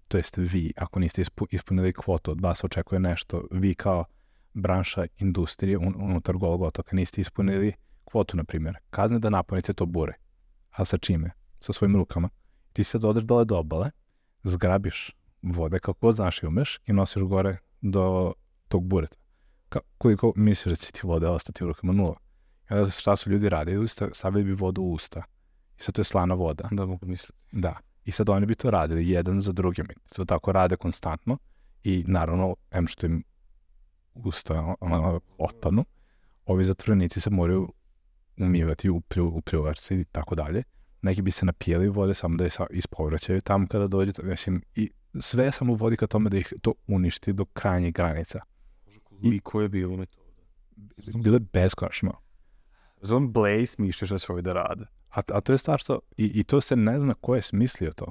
to jest vi, ako niste ispunili kvotu, od vas očekuje nešto, vi kao branša industrije un, unutar golog otoka. Niste ispunili kvotu, na primjer. Kazne da napunite to bure. A sa čime? Sa svojim rukama. Ti sad odeš dole do obale, zgrabiš vode kako god znaš i umeš i nosiš gore do tog bureta. Ka, koliko misliš da će ti vode ostati u rukama? Nula. I onda šta su ljudi radili? Stavili bi vodu u usta. I sad to je slana voda. Da mogu misliti. Da. I sad oni bi to radili jedan za drugim. To tako rade konstantno i naravno, em što im usta, otpadnu. ovi zatvorenici se moraju umivati u, plju, u i tako dalje. Neki bi se napijeli vode samo da je ispovraćaju tamo kada dođe, mislim, i sve samo vodi ka tome da ih to uništi do krajnjih granica. I ko je bilo metoda? Bilo je beskonačno. Zovem Blaze mišlja šta se ovi da rade. A, a to je stvar što, i, i to se ne zna ko je smislio to.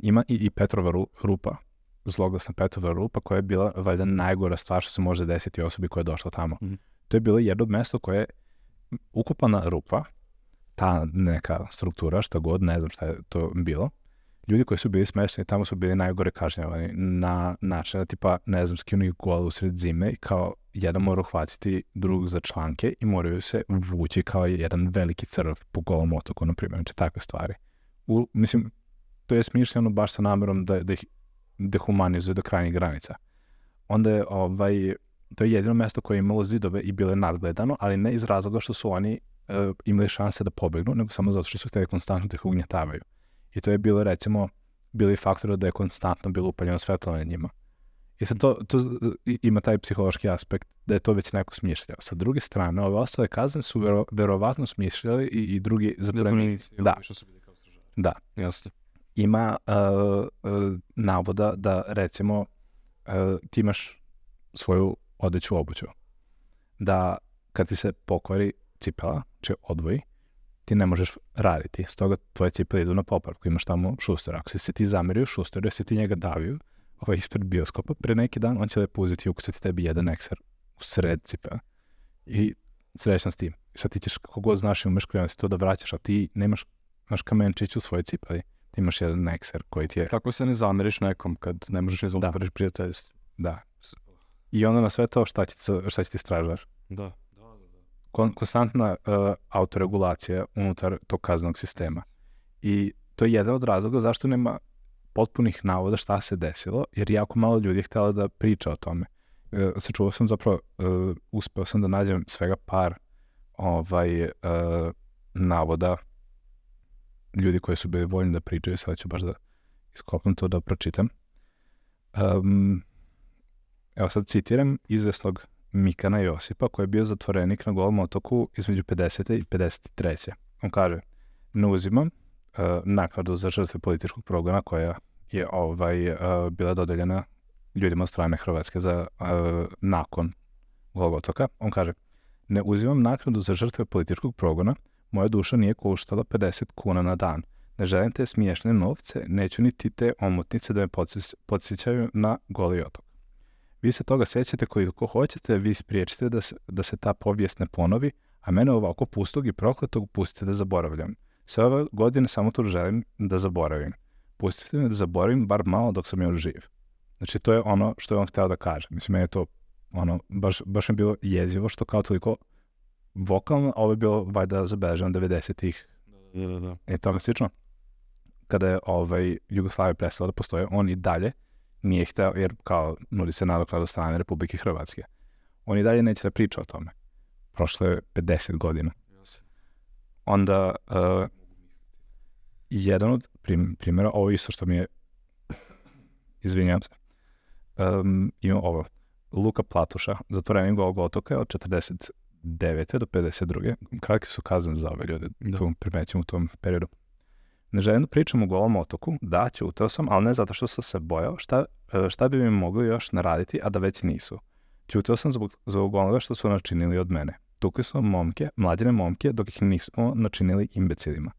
Ima i, i Petrova rupa zloglasna petova rupa koja je bila valjda mhm. najgora stvar što se može desiti osobi koja je došla tamo. Mm To je bilo jedno mesto koje je ukupana rupa, ta neka struktura, šta god, ne znam šta je to bilo. Ljudi koji su bili smešteni tamo su bili najgore kažnjavani na način da tipa, ne znam, skinu ih gol usred zime i kao jedan mhm. mora uhvatiti drug za članke i moraju se vući kao jedan veliki crv po golom otoku, na primjer, znači takve stvari. U, mislim, to je smišljeno baš sa namerom da, da ih dehumanizuje do krajnjih granica. Onda je ovaj, to je jedino mesto koje je imalo zidove i bilo je nadgledano, ali ne iz razloga što su oni uh, imali šanse da pobegnu, nego samo zato što su htjeli konstantno da ih ugnjetavaju. I to je bilo recimo, bili faktor da je konstantno bilo upaljeno svetlo na njima. I sad to, to ima taj psihološki aspekt da je to već neko smišljao. Sa druge strane, ove ostale kazne su vero, verovatno smišljali i, i drugi zatvorenici. Da. Što su kao stražari. Da. Jasno ima uh, uh, navoda da recimo uh, ti imaš svoju odeću obuću. Da kad ti se pokvari cipela, če odvoji, ti ne možeš raditi. Stoga tvoje cipele idu na popravku. Imaš tamo šuster. Ako si se ti zamerio šusteru, jesi ti njega davio ovaj, ispred bioskopa, pre neki dan on će lepo uzeti i ukusati tebi jedan ekser u sred cipela. I srećan s tim. sad ti ćeš kako god znaš i umeš klijena to da vraćaš, a ti nemaš, nemaš kamenčić u svoje cipeli imaš jedan nekser koji ti je... Kako se ne zameriš nekom kad ne možeš da, da prijateljstvo. Da. I onda na sve to šta će, šta će ti stražar? Da. Kon, konstantna uh, autoregulacija unutar tog kaznog sistema. I to je jedan od razloga zašto nema potpunih navoda šta se desilo, jer jako malo ljudi je htjela da priča o tome. Uh, sačuvao sam zapravo, uh, uspeo sam da nađem svega par ovaj, uh, navoda ljudi koji su bili voljni da pričaju, sada ću baš da iskopam to da pročitam. Um, evo sad citiram izvesnog Mikana Josipa koji je bio zatvorenik na Golom otoku između 50. i 53. On kaže, ne uzimam uh, e, nakladu za žrtve političkog progona koja je ovaj uh, bila dodeljena ljudima od strane Hrvatske za uh, nakon Golog otoka. On kaže, ne uzimam nakladu za žrtve političkog progona Moja duša nije koštala 50 kuna na dan. Ne želim te smiješne novce, neću ti te omotnice da me podsjećaju na goli otok. Vi se toga sećate koliko hoćete, vi spriječite da se, da se ta povijest ne ponovi, a mene ovako pustog i prokletog pustite da zaboravljam. Sve ove godine samo to želim da zaboravim. Pustite me da zaboravim bar malo dok sam još živ. Znači, to je ono što je on hteo da kaže. Mislim, meni je to, ono, baš, baš mi je bilo jezivo što kao toliko vokalno, a ovo je bilo vajda zabeleženo 90-ih. Da, da, da. I e, tome slično. Kada je ovaj, Jugoslavia prestala da postoje, on i dalje nije hteo, jer kao nudi se nadoklad od strane Republike Hrvatske. On i dalje neće da priča o tome. Prošlo je 50 godina. Onda, uh, jedan od prim, primjera, ovo isto što mi je, izvinjam se, um, imam ovo. Luka Platuša, zatvorenik Golgotoka je od 40 59. do 52. Kakve su kazne za ove ljude, da. to primećemo u tom periodu. Ne želim da pričam u golom otoku, da, ćuteo sam, ali ne zato što sam se bojao, šta, e, šta bi mi mogli još naraditi, a da već nisu. Ćuteo sam zbog, zbog onoga što su načinili od mene. Tukli su momke, mlađene momke, dok ih nismo načinili imbecilima.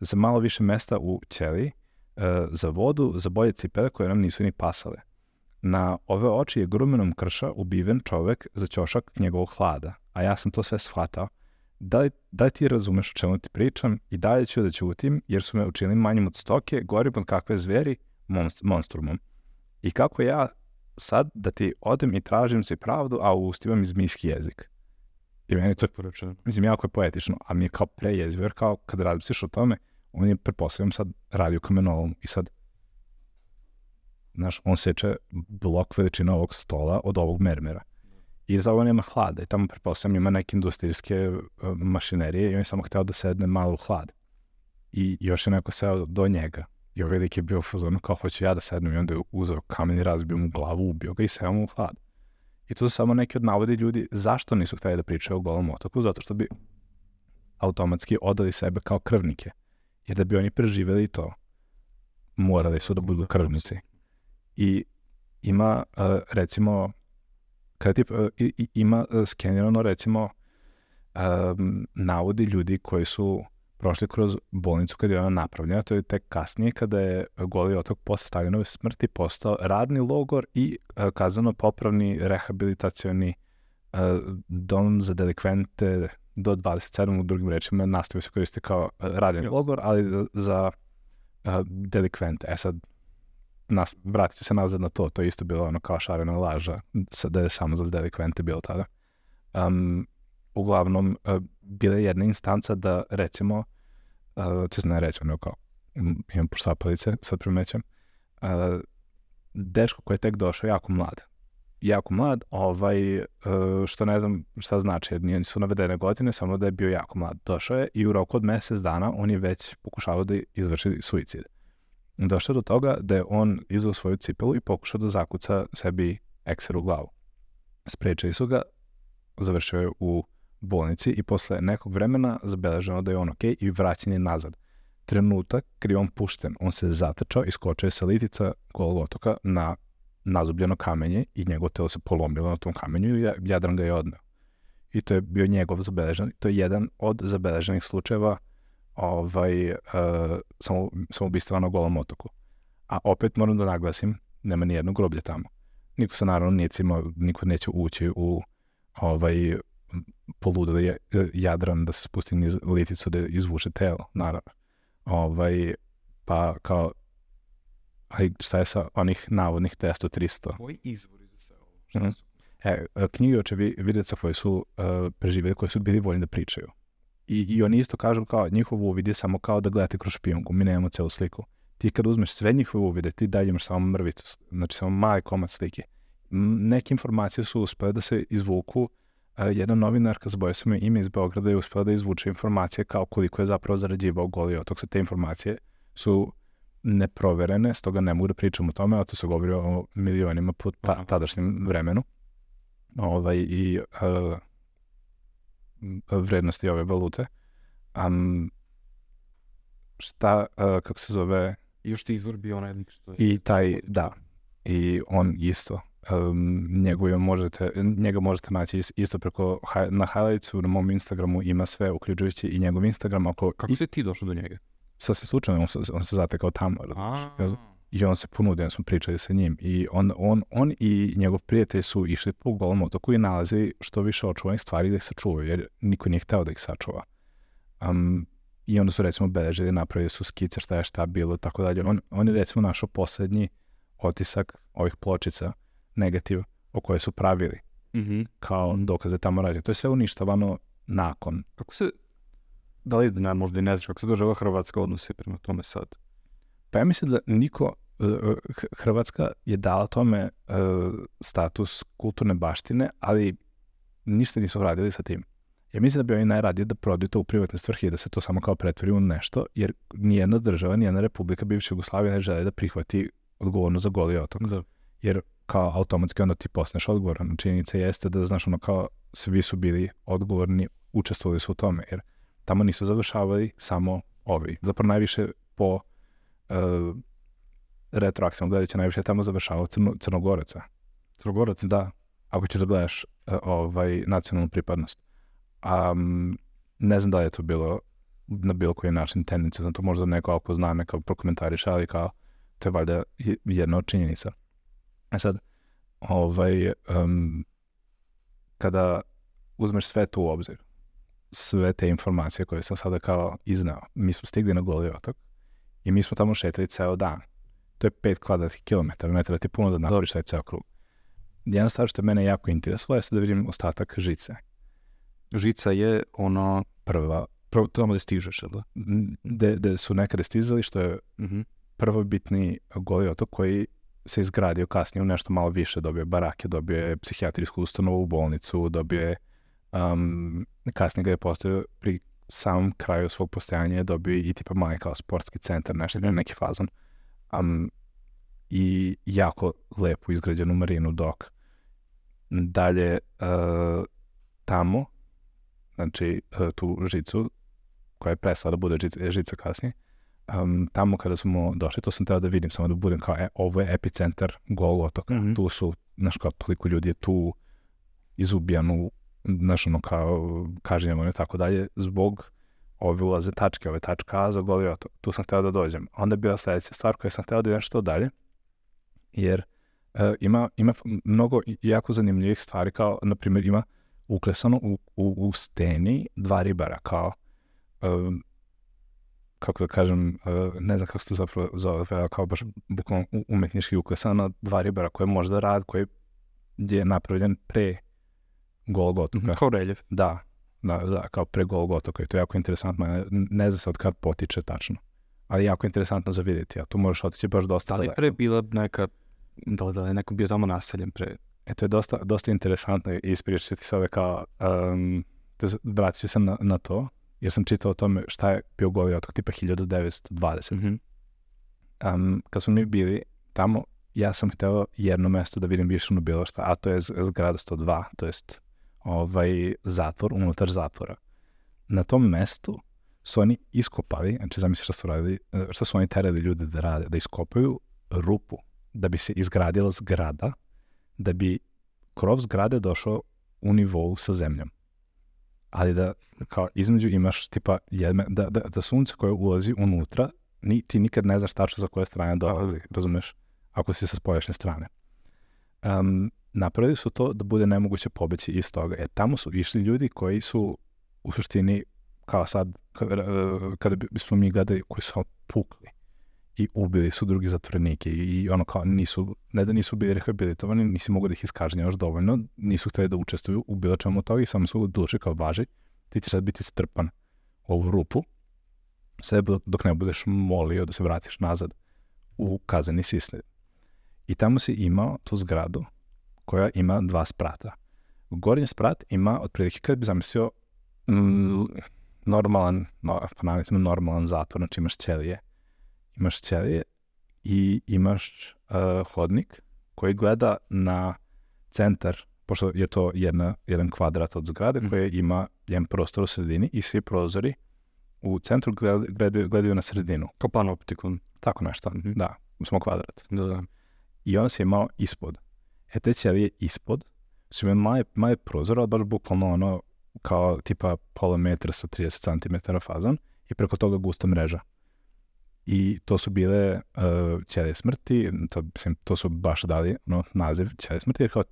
Za malo više mesta u ćeliji, e, za vodu, za bolje cipele koje nam nisu ni pasale. Na ove oči je grumenom krša ubiven čovek za ćošak njegovog hlada, a ja sam to sve shvatao. Da li, da li ti razumeš o čemu ti pričam i dalje ću da ćutim, jer su me učinili manjim od stoke, gorim od kakve zveri, monst, monstrumom. I kako ja sad da ti odem i tražim se pravdu, a u ustima zmijski jezik. I meni to je poručeno. Mislim, jako je poetično, a mi je kao prejezio, jer kao kad razmisliš o tome, on je, pretpostavljam, sad radi u kamenolomu i sad znaš, on seče blok veličina ovog stola od ovog mermera. I za ovo nema hlada. I tamo, pretpostavljam, ima neke industrijske uh, mašinerije i on je samo hteo da sedne malo u hlad. I još je neko seo do njega. I ovaj lik je bio fazon, kao hoću ja da sednem i onda je uzeo kamen i razbio mu glavu, ubio ga i seo mu u hlad. I to su samo neki od navodi ljudi zašto nisu hteli da pričaju o golom otoku, zato što bi automatski odali sebe kao krvnike. Jer da bi oni preživeli to, morali su da budu krvnici i ima uh, recimo kada tip, uh, e, i, ima uh, skenirano recimo um, navodi ljudi koji su prošli kroz bolnicu kada je ona napravljena, to je tek kasnije kada je Goli otok posle Stalinove smrti postao radni logor i uh, kazano popravni rehabilitacioni uh, dom za delikvente do 27, u drugim rečima nastavio se koristiti kao radni yes. logor, ali za delikvente. E sad, nas, vratit ću se nazad na to, to je isto bilo ono kao šarena laža, da je samo za delikvente bilo tada. Um, uglavnom, uh, bila je jedna instanca da recimo, uh, to ne recimo, nego kao, imam palice, sad primećam, uh, dečko koji je tek došao, jako mlad, jako mlad, ovaj, što ne znam šta znači, jer nisu navedene godine, samo da je bio jako mlad. Došao je i u roku od mesec dana on je već pokušavao da izvrši suicid. Uh, došao do toga da je on izvao svoju cipelu i pokušao da zakuca sebi ekser u glavu. Sprečili su ga, završio je u bolnici i posle nekog vremena zabeleženo da je on ok i vraćen je nazad. Trenutak kad je on pušten, on se zatrčao i skočio je sa litica Golgotoka na nazubljeno kamenje i njegovo telo se polomilo na tom kamenju i Jadran ga je odneo. I to je bio njegov zabeležen, to je jedan od zabeleženih slučajeva ovaj, uh, samo, samo ubistva na golom otoku. A opet moram da naglasim, nema ni jednog groblja tamo. Niko se naravno nije cimao, niko neće ući u ovaj, poluda da je, e, jadran da se spusti niz liticu da izvuče telo, naravno. Ovaj, pa kao, aj, šta je sa onih navodnih 300-300? Koji izvori za sve ovo? Šta mhm. su? E, knjige očevi videca koje su uh, preživjeli, koje su bili voljni da pričaju. I, I oni isto kažu kao, njihov uvid je samo kao da gledate kroz špijungu, mi nemamo celu sliku. Ti kad uzmeš sve njihove uvide, ti dalje imaš samo mrvicu, znači samo mali komad slike. Neke informacije su uspele da se izvuku, jedna novinarka, boja sam ime iz Beograda, je uspela da izvuče informacije kao koliko je zapravo zarađivao goli otok. Sa te informacije su neproverene, stoga ne mogu da pričam o tome, a to se govori o milionima po ta, tadašnjem vremenu. Ovaj, I uh, vrednosti ove valute. Um, šta, uh, kako se zove... Još ti izvor bio onaj lik što je... I taj, da. I on isto. Um, njegove možete, njega možete naći isto preko na highlightsu, na mom Instagramu ima sve, uključujući i njegov Instagram. Ako, Kako si ti došao do njega? Sa se slučajno, on, se, on se zatekao tamo. A, i on se ponudio, ja smo pričali sa njim i on, on, on i njegov prijatelj su išli po golom otoku i nalazi što više očuvanih stvari da ih sačuvaju, jer niko nije hteo da ih sačuva. Um, I onda su recimo beležili, napravili su skice šta je šta bilo, tako dalje. On, on je recimo našao poslednji otisak ovih pločica, negativ, o koje su pravili. Mm -hmm. kao mhm. dokaze tamo rađe. To je sve uništavano nakon. Kako se, da li ne, možda i ne znaš, kako se država Hrvatska odnosi prema tome sad? Pa ja mislim da niko, e, e, Hrvatska je dala tome e, status kulturne baštine, ali ništa nisu radili sa tim. Ja mislim da bi oni najradije da prodaju to u privatne svrhe i da se to samo kao pretvori u nešto, jer nijedna država, nijedna republika bivše Jugoslavije ne žele da prihvati odgovornost za goli otok. Da. Jer kao automatski onda ti postaneš odgovoran. Činjenica jeste da, znaš, ono kao svi su bili odgovorni, učestvovali su u tome, jer tamo nisu završavali samo ovi. Zapravo najviše po uh, e, retroaktivno gledajući najviše tamo završavao crno, Crnogoraca. Crnogorac? Da, ako ćeš da gledaš uh, ovaj, nacionalnu pripadnost. Um, ne znam da je to bilo na bilo koji način tendencija, zato možda neko ako zna neka prokomentariš, ali kao to je valjda jedna od činjenica. E sad, ovaj, um, kada uzmeš sve to u obzir, sve te informacije koje sam sada kao iznao, mi smo stigli na goli otok, I mi smo tamo šetali ceo dan. To je 5 kvadratnih kilometara, ne treba ti puno da nadoriš taj ceo krug. Jedna stvar što je mene jako interesovala je da vidim ostatak žice. Žica je ono prva, prvo tamo gde stižeš, jel da? De, de su nekada stizali, što je mm -hmm. prvobitni goli otok koji se izgradio kasnije u nešto malo više, dobio je barake, dobio je psihijatrijsku ustanovu, bolnicu, dobio je um, kasnije ga je postao pri samom kraju svog postojanja je dobio i tipa manje kao sportski centar, nešto, ne, neki fazon. Um, I jako lepo izgrađenu marinu dok. Dalje, uh, tamo, znači uh, tu žicu, koja je prestala da bude žica, e, žica kasnije, um, tamo kada smo došli, to sam teo da vidim, samo da budem kao, e, ovo je epicentar Gol otoka, mm -hmm. tu su, znaš kao, toliko ljudi je tu izubijanu znaš, ono, kao, kažnjamo i tako dalje, zbog ove ulaze tačke, ove tačka A za govorio, otok. Tu sam hteo da dođem. Onda je bila sledeća stvar koja sam hteo da idem što dalje, jer e, ima, ima mnogo jako zanimljivih stvari, kao, na primjer, ima uklesano u, u, u steni dva ribara, kao, e, kako da kažem, e, ne znam kako se to zapravo zove, kao baš bukvalno umetnički uklesana dva ribara koje možda rad, koji je napravljen pre Golgotoka. Mhm. Kao reljev. Da, da, da, kao pre Golgotoka. i to je jako interesantno. Ne, ne zna se od kad potiče tačno, ali jako interesantno za vidjeti, a tu možeš otići baš dosta daleko. Da li pre bila neka, da, da je neko bio tamo naseljen pre? E, to je dosta, dosta interesantno ispričati sada kao, um, vratit ću se na, na to, jer sam čitao o tome šta je bio Goli otok tipa 1920. Mm -hmm. um, kad smo mi bili tamo, ja sam hteo jedno mesto da vidim više na bilo šta, a to je zgrada 102, to jest ovaj, zatvor unutar zatvora. Na tom mestu su oni iskopali, znači zamisli šta su radili, eh, šta su oni terali ljude da rade, da iskopaju rupu, da bi se izgradila zgrada, da bi krov zgrade došao u nivou sa zemljom. Ali da kao između imaš tipa jedme, da, da, da sunce koje ulazi unutra, ni, ti nikad ne znaš tačno za koje strane dolazi, razumeš? Ako si sa spoješne strane. Um, napravili su to da bude nemoguće pobeći iz toga. E, tamo su išli ljudi koji su u suštini, kao sad, kada bismo mi gledali, koji su pukli i ubili su drugi zatvorenike i ono kao nisu, ne da nisu bili rehabilitovani, nisi mogu da ih iskažnje još dovoljno, nisu hteli da učestvuju u bilo čemu toga i samo su duše kao važi, ti ćeš sad biti strpan u ovu rupu, sve dok ne budeš molio da se vratiš nazad u kazani sistem. I tamo si imao tu zgradu koja ima dva sprata. Gornji sprat ima, otprilike kad bi zamislio, mm, normalan, no, ponavljamo, normalan zatvor, znači imaš ćelije. Imaš ćelije i imaš uh, hodnik koji gleda na centar, pošto je to jedna, jedan kvadrat od zgrade mm. koji ima jedan prostor u sredini i svi prozori u centru gledaju, gledaju na sredinu. Kao panoptikum. Tako nešto, mm -hmm. da. Samo kvadrat. Da, da. I on se imao ispod. E te ćelije ispod su imaju er male, male prozora, ali da, baš bukvalno ono kao tipa pola metra sa 30 cm fazon i preko toga gusta mreža. I to su bile uh, ćelije smrti, to, mislim, to su baš dali ono, naziv ćelije smrti, jer kao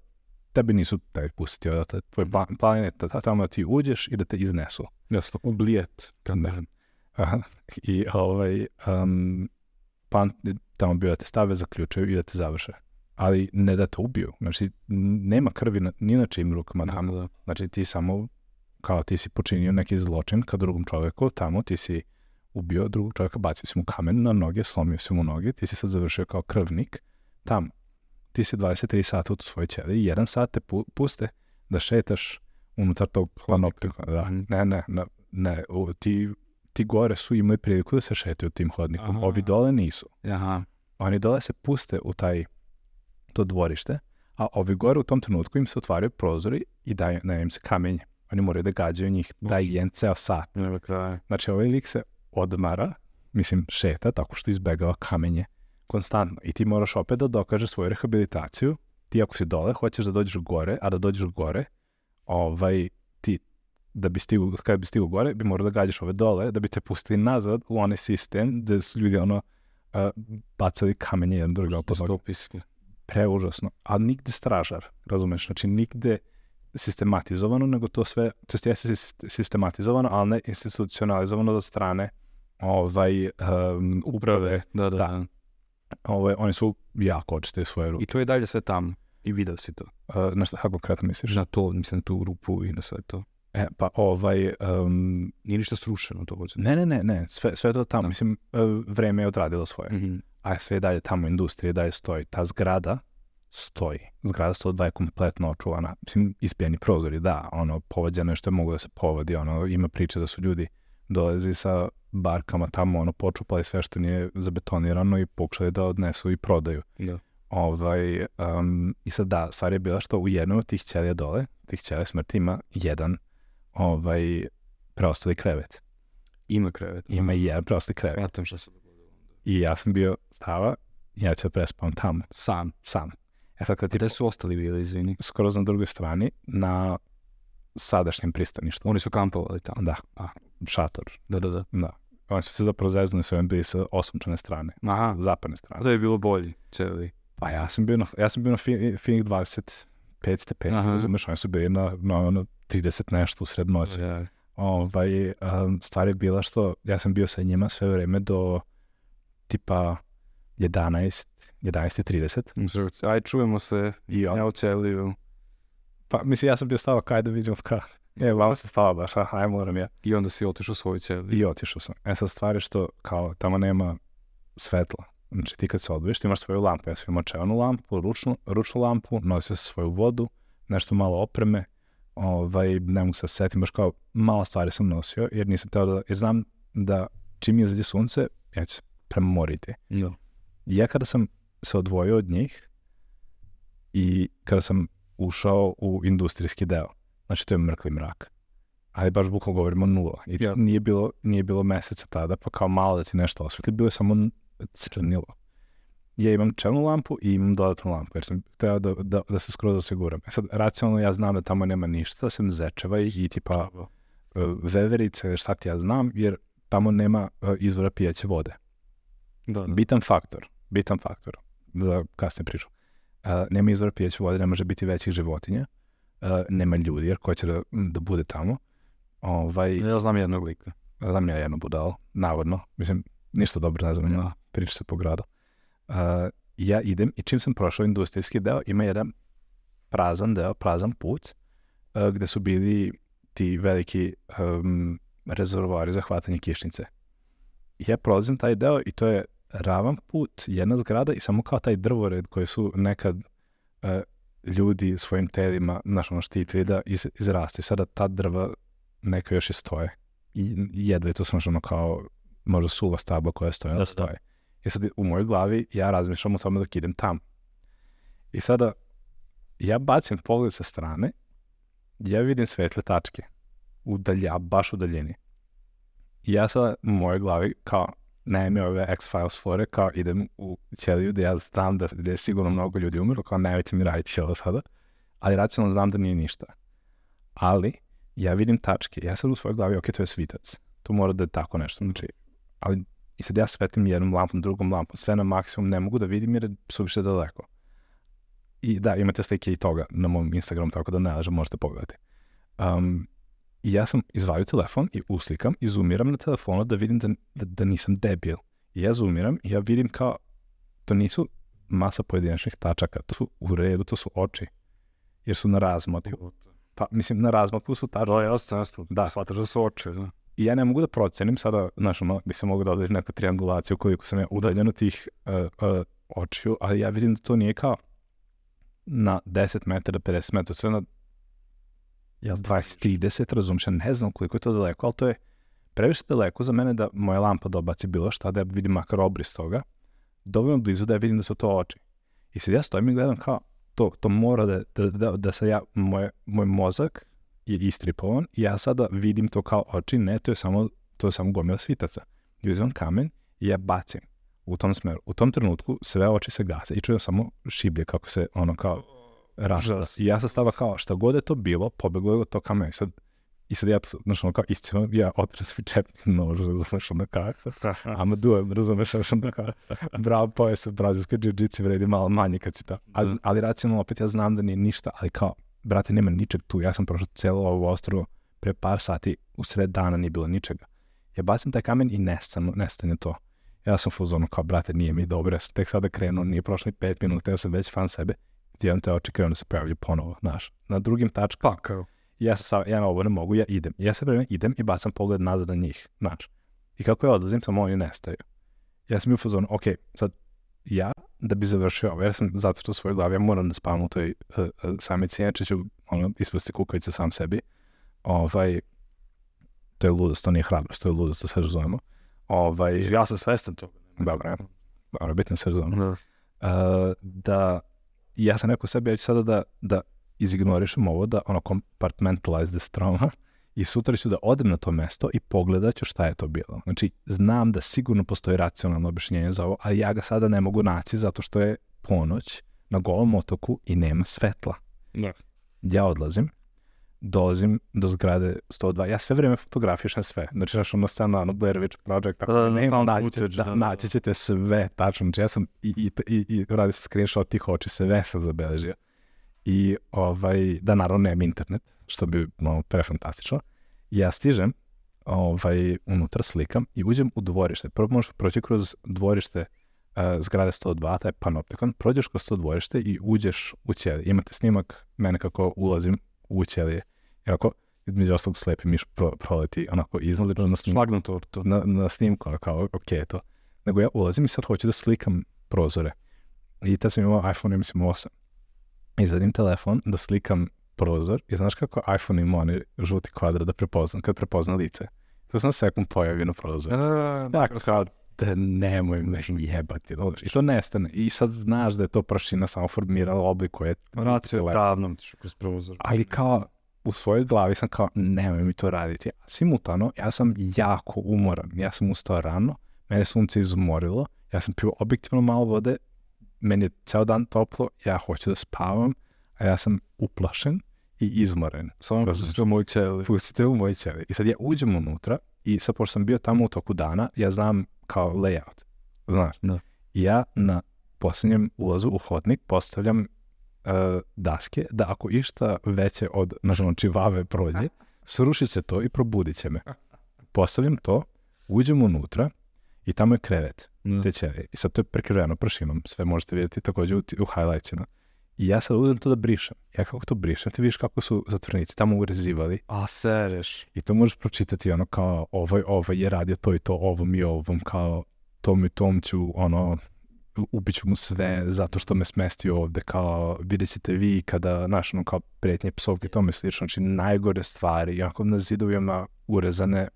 tebi nisu taj pustiti te, Tvoj plan je tamo da ti uđeš i da te iznesu. Jasno, oblijet. Kad ne. I ovaj, um, pan, tamo bio da te stave, zaključaju i da te završe ali ne da te ubiju. Znači, nema krvi na, ni na čim rukama tamo. Da, Znači, ti samo, kao ti si počinio mhm. neki zločin ka drugom čoveku, tamo ti si ubio drugog čoveka, bacio si mu kamen na noge, slomio si mu noge, ti si sad završio kao krvnik tamo. Ti si 23 sata u svoje ćeli i jedan sat te pu puste da šetaš unutar tog hladnoptika. Da. Mhm. Ne, ne, ne, ne o, ti, ti gore su imali priliku da se šetaju tim hladnikom. Aha. Ovi dole nisu. Aha. Oni dole se puste u taj to dvorište, a ovi gore u tom trenutku im se otvaraju prozori i daju, ne, im se kamenje. Oni moraju da gađaju njih taj da jedan ceo sat. Znači, ovaj lik se odmara, mislim, šeta tako što izbegava kamenje konstantno. I ti moraš opet da dokažeš svoju rehabilitaciju. Ti ako si dole, hoćeš da dođeš gore, a da dođeš gore, ovaj, ti, da bi stigu, kada bi stigu gore, bi morao da gađaš ove dole, da bi te pustili nazad u onaj sistem gde su ljudi, ono, uh, bacali kamenje jedan drugom. Stopijski preužasno, a nigde stražar, razumeš, znači nigde sistematizovano, nego to sve, to jeste sistematizovano, ali ne institucionalizovano od strane ovaj, um, uprave. Da, da, da. da. Ove, ovaj, oni su jako očite svoje ruke. I to je dalje sve tamo. I video si to. Uh, e, na šta, kako konkretno misliš? Na to, mislim, na tu rupu i na sve to. E, pa ovaj... Um, Nije ništa srušeno to vođe. Ne, ne, ne, ne, sve, sve to tamo. Da. Mislim, e, vreme je odradilo svoje. Mm -hmm a sve dalje tamo industrije dalje stoji. Ta zgrada stoji. Zgrada 102 je kompletno očuvana. Mislim, ispijeni prozori, da, ono, povađeno je što je mogo da se povadi, ono, ima priče da su ljudi dolezi sa barkama tamo, ono, počupali sve što nije zabetonirano i pokušali da odnesu i prodaju. Da. Ovaj, um, I sad da, stvar je bila što u jednoj od tih ćelija dole, tih ćelija smrti ima jedan ovaj, preostali krevet. Ima krevet. Ima i jedan preostali krevet. Svatam što se dogodilo. I ja sam bio stava, ja ću da prespavam tamo. Sam? Sam. E sad kad ti... Gde su ostali bili, izvini? Skoro na drugoj strani, na sadašnjem pristaništu. Oni su kampovali tamo? Da. A, šator. Da, da, da. Da. Oni su se zapravo zeznuli sa ovim bili sa osumčane strane. Aha. zapadne strane. Da je bilo bolji čeli. Pa ja sam bio na, ja sam bio na Phoenix 20, 5 stepeni, razumeš, oni su bili na, na, na 30 nešto u noći. Ja. Ovaj, um, stvar je bila što ja sam bio sa njima sve vreme do tipa 11, 11.30. Aj, čujemo se. I on. u Čeliju. Pa, mislim, ja sam bio kaj da vidim ka. E, vama se spava baš, aha, aj moram ja. I onda si otišao svoju ćeliju. I otišao sam. E sad stvari što, kao, tamo nema svetla. Znači, ti kad se odbiješ, ti imaš svoju lampu. Ja sam imao čevanu lampu, ručnu, ručnu lampu, nosio sam svoju vodu, nešto malo opreme, ovaj, ne mogu da se setim, baš kao malo stvari sam nosio, jer nisam teo da, jer znam da čim je zađe sunce, ja ću se prema Moriti. No. Da. Ja kada sam se odvojio od njih i kada sam ušao u industrijski deo, znači to je mrkli mrak, ali baš bukvalno govorimo nula. I yes. nije, bilo, nije bilo meseca tada, pa kao malo da ti nešto osvetli, bilo je samo crnilo. Ja imam čelnu lampu i imam dodatnu lampu, jer sam hteo da, da, da se skroz osiguram. E sad, racionalno ja znam da tamo nema ništa, da sem zečeva i, i tipa Čavo. E, veverice, šta ti ja znam, jer tamo nema e, izvora pijaće vode. Da, da. Bitan faktor, bitan faktor za kasne priču. Uh, nema izvora pijeće vode, ne može biti većih životinja, uh, nema ljudi, jer ko će da, da bude tamo. Ovaj, ja znam jednog lika. Znam ja jednu budalu, navodno. Mislim, ništa dobro ne znam, no. Da. priča se po gradu. Uh, ja idem i čim sam prošao industrijski deo, ima jedan prazan deo, prazan put, uh, gde su bili ti veliki um, rezervoari za hvatanje kišnice. Ja prolazim taj deo i to je ravan put, jedna zgrada i samo kao taj drvored koji su nekad uh, ljudi svojim telima, znaš, ono štitili da iz, izrastu. I sada ta drva neka još i stoje. I jedva je to snaš ono kao možda suva stabla koja stoje. Da, da, da. stoje. I sad u mojoj glavi ja razmišljam o tome dok idem tam. I sada ja bacim pogled sa strane, ja vidim svetle tačke. Udalja, baš u daljini. I ja sada u mojoj glavi kao, najme ove X-Files fore, kao idem u ćeliju da ja znam da, da je sigurno mnogo ljudi umrlo, kao nemojte mi raditi ovo sada, ali racionalno znam da nije ništa. Ali, ja vidim tačke, ja sad u svojoj glavi, ok, to je svitac, to mora da je tako nešto, znači, ali i sad ja svetim jednom lampom, drugom lampom, sve na maksimum ne mogu da vidim jer su više daleko. I da, imate slike i toga na mom Instagramu, tako da ne možete pogledati. Um, I ja sam izvadio telefon i uslikam i zoomiram na telefonu da vidim da, da, da nisam debil. I ja zoomiram i ja vidim kao, to nisu masa pojedinačnih tačaka, to su u redu, to su oči. Jer su na razmodi. Pa, mislim, na razmodku su tačke. Da, jasno, jasno. Da. shvataš da su oči, da. I ja ne mogu da procenim sada, znaš, ono, bi se mogu da odreći neku triangulaciju koliko sam ja udaljen od tih uh, uh, očiju, ali ja vidim da to nije kao na 10 metara, 50 metara, sve na jel, 20-30, razumiješ, ja ne znam koliko je to daleko, ali to je previše daleko za mene da moja lampa dobaci bilo šta, da ja vidim makar obris toga, dovoljno blizu da ja vidim da su to oči. I sad ja stojim i gledam kao, to, to mora da, da, da, da se ja, moj, moj mozak je istripovan i ja sada vidim to kao oči, ne, to je samo, to je samo gomila svitaca. I uzimam kamen i ja bacim u tom smeru. U tom trenutku sve oči se gase i čujem samo šiblje kako se ono kao rašta. I ja sam stava kao, šta god je to bilo, pobeglo je to ka I Sad, I sad ja to, znaš, ono kao, istično, ja otres mi čepni nož, razumeš, ono kao, ama duem, razumeš, ono kao, bravo pojese, u brazilskoj džiu-džici vredi malo manje kad si ta. Ali, mhm. ali racionalno, opet ja znam da nije ništa, ali kao, brate, nema ničeg tu, ja sam prošao celo ovu ostrovo, pre par sati, u sred dana nije bilo ničega. Ja bacim taj kamen i nestane, je to. Ja sam fuzonu kao, brate, nije mi dobro, ja sam tek sada krenuo, nije prošlo ni pet minuta, ja sam već fan sebe ti jedan te očekivano da se pojavlju ponovo, znaš. Na drugim tačkama, pa, kao. ja, sam, ja na ovo ne mogu, ja idem. Ja se vreme idem i bacam pogled nazad na njih, znaš. I kako ja odlazim, samo oni nestaju. Ja sam bio u fazonu, ok, sad ja da bi završio ovo, ja sam zato što u svojoj glavi ja moram da spavam u toj uh, uh, samici, inače ću ono, ispasti kukavice sam sebi. Ovaj, to je ludost, to nije hrabrost, to je ludost, da se razumemo. Ovaj, ja sam svestan to. Dobro, da dobro, bitno da se razumemo. Da. Uh, da I ja sam rekao sebi, ja ću sada da, da izignorišem ovo, da ono compartmentalize this trauma i sutra ću da odem na to mesto i pogledat ću šta je to bilo. Znači, znam da sigurno postoji racionalno objašnjenje za ovo, ali ja ga sada ne mogu naći zato što je ponoć na golom otoku i nema svetla. Da. Ja odlazim dolazim do zgrade 102. Ja sve vreme fotografišem sve. Znači, znaš, ono stano, ono, Blair Witch Project, tako, da, da, ne, naći, da, da, da, naći da. ćete sve, tačno. Znači, ja sam i, i, i, i radi se screenshot tih oči, sve sam zabeležio. I, ovaj, da, naravno, nemam internet, što bi, no, prefantastično. I ja stižem, ovaj, unutra slikam i uđem u dvorište. Prvo možeš proći kroz dvorište uh, zgrade 102, taj panoptikon, prođeš kroz to dvorište i uđeš u ćeli. Imate snimak mene kako ulazim ćelije. ali kako, između ostalog slepi miš pro, proleti onako iznad na snimku. Šlagnu tortu. Na, na snimku, ono kao, okay, to. Nego ja ulazim i sad hoću da slikam prozore. I tad sam imao iPhone, ja mislim, 8. Izvedim telefon da slikam prozor i znaš kako iPhone ima onaj žuti kvadrat da prepoznam, kad prepozna lice. To sam sekund pojavi na prozor. Da, da, da, da, te nemoj, me jebati, odeš. Da I to nestane. I sad znaš da je to prašina samo formirala oblik koje... Vracu je davno, kroz prozor. Ali kao, u svojoj glavi sam kao, nemoj mi to raditi. Simultano, ja sam jako umoran. Ja sam ustao rano, mene sunce izumorilo, ja sam pio objektivno malo vode, meni je ceo dan toplo, ja hoću da spavam, a ja sam uplašen i izmoren. Samo pustite u moj ćeli. Pustite u moj ćeli. I sad ja uđem unutra i sad pošto sam bio tamo u toku dana, ja znam kao layout. Znaš? Da. Ja na posljednjem ulazu u hodnik postavljam uh, daske da ako išta veće od, znači, vave prođe, srušit će to i probudit će me. Postavljam to, uđem unutra i tamo je krevet. Da. Te će, I sad to je prekriveno pršinom. Sve možete vidjeti takođe u, u highlightsima. I ja sad uzem to da brišem. Ja kako to brišem, ti vidiš kako su zatvornici tamo urezivali. A, sereš. I to možeš pročitati ono kao ovaj, ovaj je radio to i to, ovom i ovom, kao tom i tom ću, ono, ubiću mu sve zato što me smestio ovde, kao vidjet ćete vi kada, znaš, ono, kao pretnje psovke, tome slično, znači najgore stvari, jako na zidovima urezane,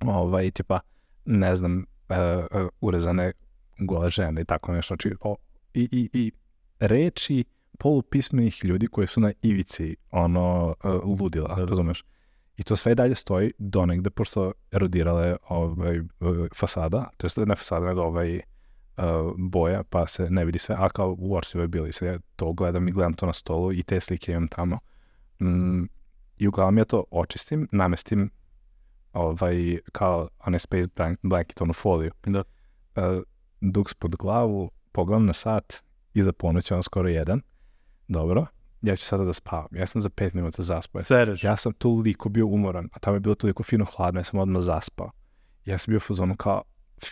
ovaj, tipa, ne znam, uh, uh, urezane gole žene i tako nešto, znači, o, i, i, i reči, polupismenih ljudi koji su na ivici ono e, ludila, razumeš? I to sve dalje stoji do negde, pošto erodirala je ovaj, e, fasada, to je ne fasada, nego ovaj, e, boja, pa se ne vidi sve, a kao u Orsivu je bili, sve, ja to gledam i gledam to na stolu i te slike imam tamo. Mm, I uglavnom ja to očistim, namestim ovaj, kao one space blank, blanket, onu foliju. Da. Uh, duks pod glavu, pogledam na sat, iza ponoća on skoro jedan, dobro, ja ću sada da spavam. Ja sam za pet minuta zaspao. sam, Ja sam toliko bio umoran, a tamo je bilo toliko fino hladno, ja sam odmah zaspao. Ja sam bio u fazonu kao,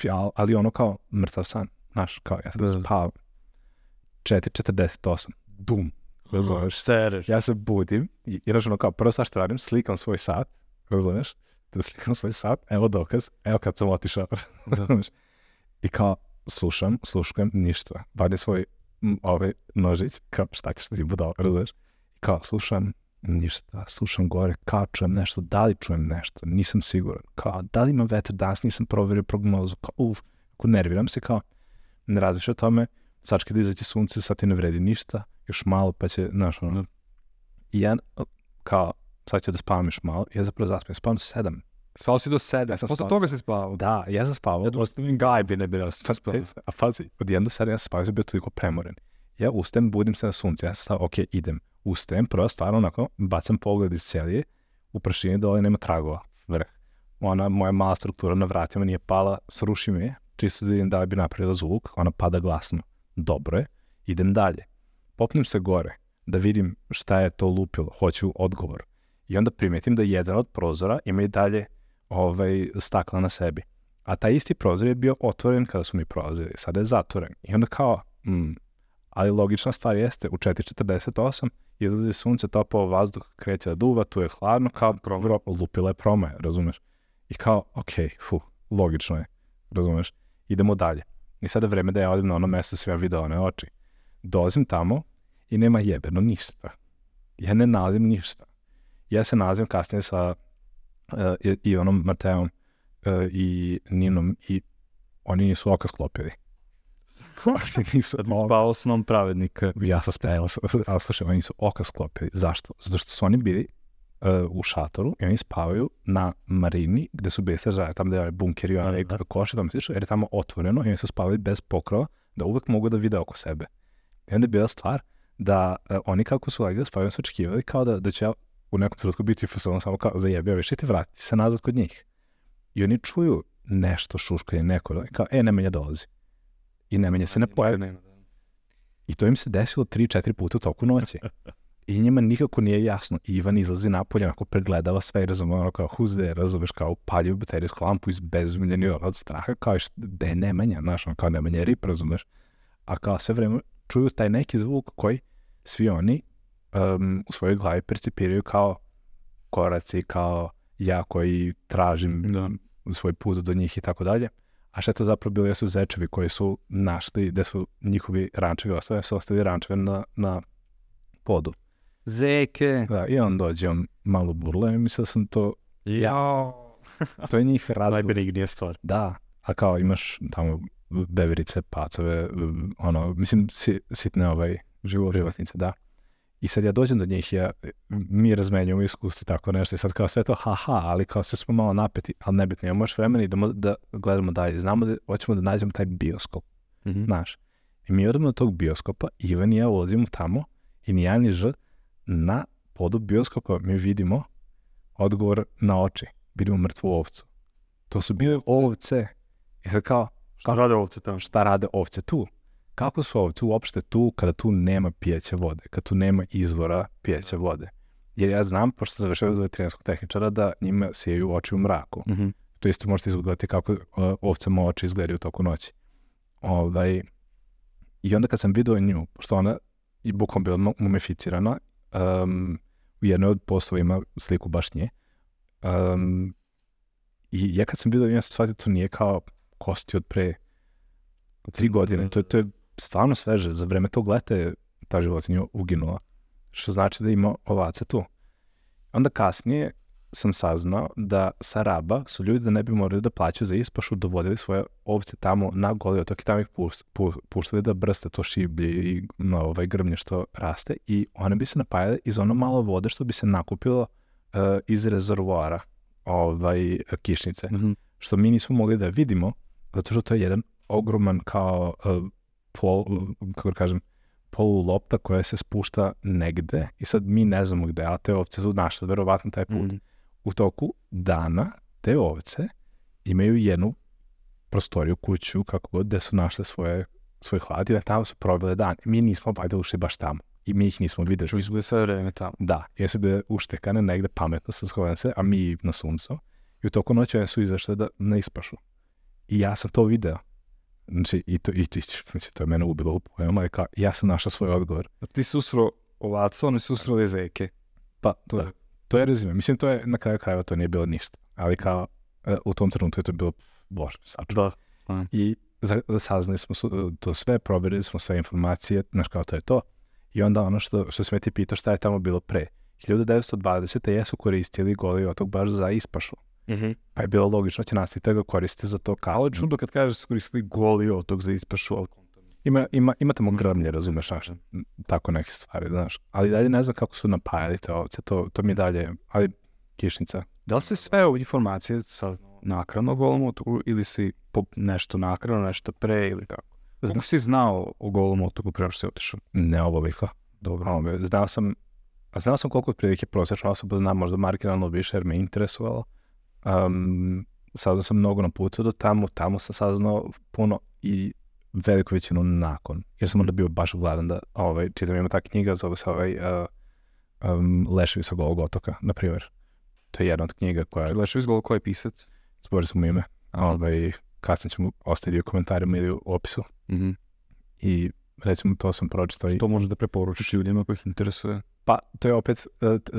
fjal, ali ono kao mrtav san, znaš, kao ja sam da. da. spavam. 4.48, dum, razumeš? Sereš? Ja se budim, i, i ono kao, prvo sa što radim, slikam svoj sat, razumeš? Da slikam svoj sat, evo dokaz, evo kad sam otišao, da. razumeš? Da. I kao, slušam, sluškujem, ništa. Vadim svoj ovaj nožić, kao šta ćeš ti budala, razumeš? Kao slušam, ništa, slušam gore, kao čujem nešto, da li čujem nešto, nisam siguran, kao da li ima vetar danas, nisam proverio prognozu, kao uf, ako nerviram se, kao ne razmišljam o tome, sad kada izaće sunce, sad ti ne vredi ništa, još malo, pa će, znaš, ono, da. i ja, kao, sad ću da spavam još malo, ja zapravo zaspam, spavam sedam, Spao si do sedem. Ja sam Posle toga si spavao. Da, ja sam spavao. Ja ostavim gajbi ne bila sam spavao. A fazi, od 1 do sedem ja sam spavao, ja sam bio toliko premoren. Ja ustajem, budim se na sunce. Ja sam stao, ok, idem. Ustajem, prva stvar, onako, bacam pogled iz ćelije, u prašini dole nema tragova, vrh. Ona, moja mala struktura na vratima nije pala, sruši me, čisto da idem da bi napravila zvuk, ona pada glasno. Dobro je, idem dalje. Popnem se gore, da vidim šta je to lupilo, hoću odgovor. I onda primetim da jedan od prozora ima i dalje ovaj, stakla na sebi. A taj isti prozor je bio otvoren kada su mi prolazili, sada je zatvoren. I onda kao, mm, ali logična stvar jeste, u 4.48 izlazi sunce, topao vazduh, kreće da duva, tu je hladno, kao progro, lupila je promaje, razumeš? I kao, ok, fu, logično je, razumeš? Idemo dalje. I sada je vreme da ja odem na ono mesto da sve ja video one oči. Dolazim tamo i nema jebeno ništa. Ja ne nalazim ništa. Ja se nalazim kasnije sa Eh, i, i onom Mateom eh, i Ninom i oni nisu oka sklopili. nisu mogli. Spao nom pravednika. Ja sam spavao, ali slušaj, oni su oka sklopili. Zašto? Zato što su oni bili uh, u šatoru i oni spavaju na marini gde su bili sežaje, tamo gde je bunker i onaj da, da. da. koše, tamo slično, jer je tamo otvoreno i oni su spavali bez pokrova da uvek mogu da vide oko sebe. I onda je bila stvar da uh, oni kako su legli da spavaju, su očekivali kao da, da će u nekom trenutku biti u fasonu samo kao zajebio više i ti vrati se nazad kod njih. I oni čuju nešto šuška je neko, kao, e, Nemanja dolazi. I Nemanja se ne pojavi. Da. I to im se desilo 3-4 puta u toku noći. I njima nikako nije jasno. Ivan izlazi napolje, onako pregledava sve i razume, ono kao, who's there, razumeš, kao upaljuju baterijsku lampu iz bezumljeni ono, od straha, kao, da je Nemanja, znaš, ono, kao Nemanja rip, razumeš. A kao sve vreme čuju taj neki zvuk koji svi oni um, u svojoj glavi percipiraju kao koraci, kao ja koji tražim da. svoj put do njih i tako dalje. A šta je to zapravo bilo? Jesu zečevi koji su našli gde su njihovi rančevi ostali, su ostali rančeve na, na podu. Zeke. Da, i on dođe, on malo burle, i mislio da sam to... Ja. to je njih razlog. Najbenignija stvar. Da, a kao imaš tamo beverice, pacove, ono, mislim, si, sitne ovaj životinje, da. I sad ja dođem do njih, ja, mi razmenjujemo iskustvo tako nešto i sad kao sve to haha, ali kao sve smo malo napeti, ali nebitno, imamo još vremena i idemo da, da gledamo dalje. Znamo da hoćemo da nađemo taj bioskop, mm -hmm. znaš. I mi odemo do tog bioskopa, Ivan i ja ulazimo tamo i ni ja ni ž na podu bioskopa mi vidimo odgovor na oči. Vidimo mrtvu ovcu. To su bile ovce. I sad kao... Šta rade ovce tamo? Šta rade ovce tu? Kako su ovce uopšte tu kada tu nema pijeće vode, kada tu nema izvora pijeće da. vode? Jer ja znam, pošto sam završio za veterinarskog tehničara, da njima sijaju oči u mraku. Mm -hmm. To isto možete izgledati kako e, ovcama oči izgledaju u toku noći. Ovaj, I onda kad sam video nju, pošto ona i bukom bila mumificirana, um, u jednoj od poslova ima sliku baš nje. Um, I ja kad sam vidio, ja sam shvatio, da to nije kao kosti od pre tri godine. To, mhm. to je stvarno sveže, za vreme tog leta je ta životinja uginula, što znači da ima ovaca tu. Onda kasnije sam saznao da sa Raba su ljudi da ne bi morali da plaćaju za ispašu, dovodili svoje ovce tamo na goli otok i tamo ih puštali da brste to šiblje i na ovaj grmlje što raste i one bi se napajale iz ono malo vode što bi se nakupilo uh, iz rezervoara ovaj, kišnice, mm -hmm. što mi nismo mogli da vidimo, zato što to je jedan ogroman kao uh, pol, kako da kažem, polu lopta koja se spušta negde i sad mi ne znamo gde, a te ovce su našle verovatno taj put. Mm. U toku dana te ovce imaju jednu prostoriju, kuću, kako god, gde su našle svoje, svoj hlad i da tamo su probile dan. Mi nismo valjda ušli baš tamo i mi ih nismo videli. Čuli su da sve vreme tamo. Da, jesu bile uštekane negde pametno sa skovene se, a mi na suncu. I u toku noća su izašle da ne ispašu. I ja sam to video. Znači, i to, i, i, znači, to je mene ubilo u pojama, ka, ja sam našao svoj odgovor. Ti si usro ovaca, oni su usrali da. zeke. Pa, to, da. to je rezime. Mislim, to je, na kraju krajeva to nije bilo ništa. Ali kao, e, u tom trenutku je to bilo, bože, sačno. Da. I za, saznali smo su, to sve, proverili smo sve informacije, znaš kao to je to. I onda ono što, što sve ti pitao šta je tamo bilo pre. 1920. jesu koristili goli otok baš za ispašu. Mm -hmm. Pa je bilo logično da će nastaviti da ga koriste za to kasno. Ali čudo kad kažeš da koristili goli od tog za ispašu, ali ima, ima, ima tamo mhm. grmlje, razumeš, znaš, tako nekih stvari, znaš. Ali dalje ne znam kako su napajali te ovce, to, to mi dalje, ali kišnica. Da li se sve ove informacije sa nakrano otoku ili si po nešto nakrano, nešto pre ili kako? Znao si znao o Golomotoku prema što si otišao? Ne obavika. Dobro. Ove, znao sam, a znao sam koliko otprilike prosječna osoba zna možda marginalno više jer me interesovalo um, saznao sam mnogo na putu do tamo, tamo sam saznao puno i veliku većinu nakon, jer sam onda bio baš gladan da ovaj, čitam, ima ta knjiga, zove se ovaj uh, um, Leševi sa golog otoka, na primjer. To je jedna od knjiga koja... Znači, Leševi sa golog, koji je pisac? Zbori sam mu ime. -huh. ovaj, kasnije ćemo ostaviti u komentarima ili u opisu. Uh mhm. -huh. I recimo to sam pročitao. Što i... da preporučiš ljudima koji ih interesuje? Pa, to je opet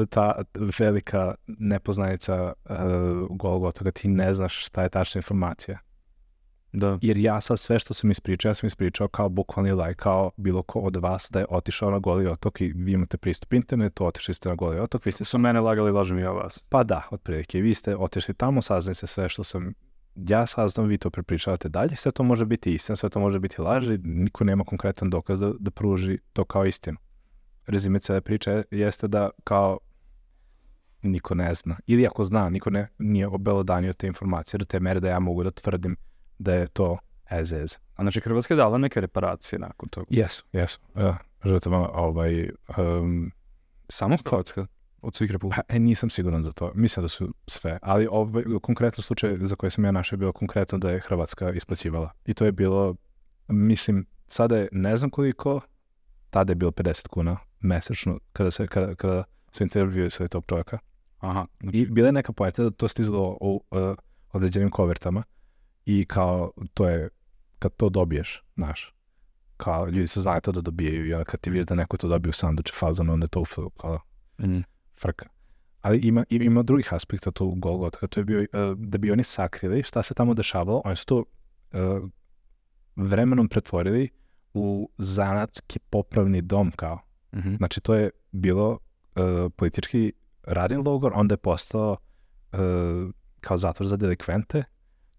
e, ta velika nepoznanica uh, Golgota, da ti ne znaš šta je tačna informacija. Da. Jer ja sad sve što sam ispričao, ja sam ispričao kao bukvalni laj, kao bilo ko od vas da je otišao na goli otok i vi imate pristup internetu, otišli ste na goli otok. Vi ste su mene lagali, lažem ja vas. Pa da, otprilike. Vi ste otišli tamo, saznali ste sve što sam ja saznam, vi to prepričavate dalje, sve to može biti istina, sve to može biti laž i niko nema konkretan dokaz da, da pruži to kao istinu rezime cele priče jeste da kao niko ne zna. Ili ako zna, niko ne, nije obelodanio te informacije do te mere da ja mogu da tvrdim da je to as is. A znači Hrvatska je dala neke reparacije nakon toga? Jesu, jesu. Uh, e, žetama, ovaj, um, samo Hrvatska od svih republika? Pa, e, nisam siguran za to. Mislim da su sve. Ali ovaj, konkretno slučaj za koje sam ja našao je bilo konkretno da je Hrvatska isplaćivala. I to je bilo, mislim, sada je ne znam koliko, tada je bilo 50 kuna mesečno kada se, kada, kada su intervjuje sa tog čovjeka. Aha. Znači... I bila je neka poeta da to stizalo u uh, određenim kovertama i kao to je, kad to dobiješ, znaš, kao ljudi su znali to da dobijaju i onda kad ti vidiš da neko to dobije u sanduče fazan, onda to to kao mm. frka. Ali ima, ima drugih aspekta to u Golgota, to je bio, uh, da bi oni sakrili šta se tamo dešavalo, oni su to uh, vremenom pretvorili u zanatski popravni dom kao. -hmm. Znači, to je bilo uh, politički radin logor, onda je postao uh, kao zatvor za delikvente,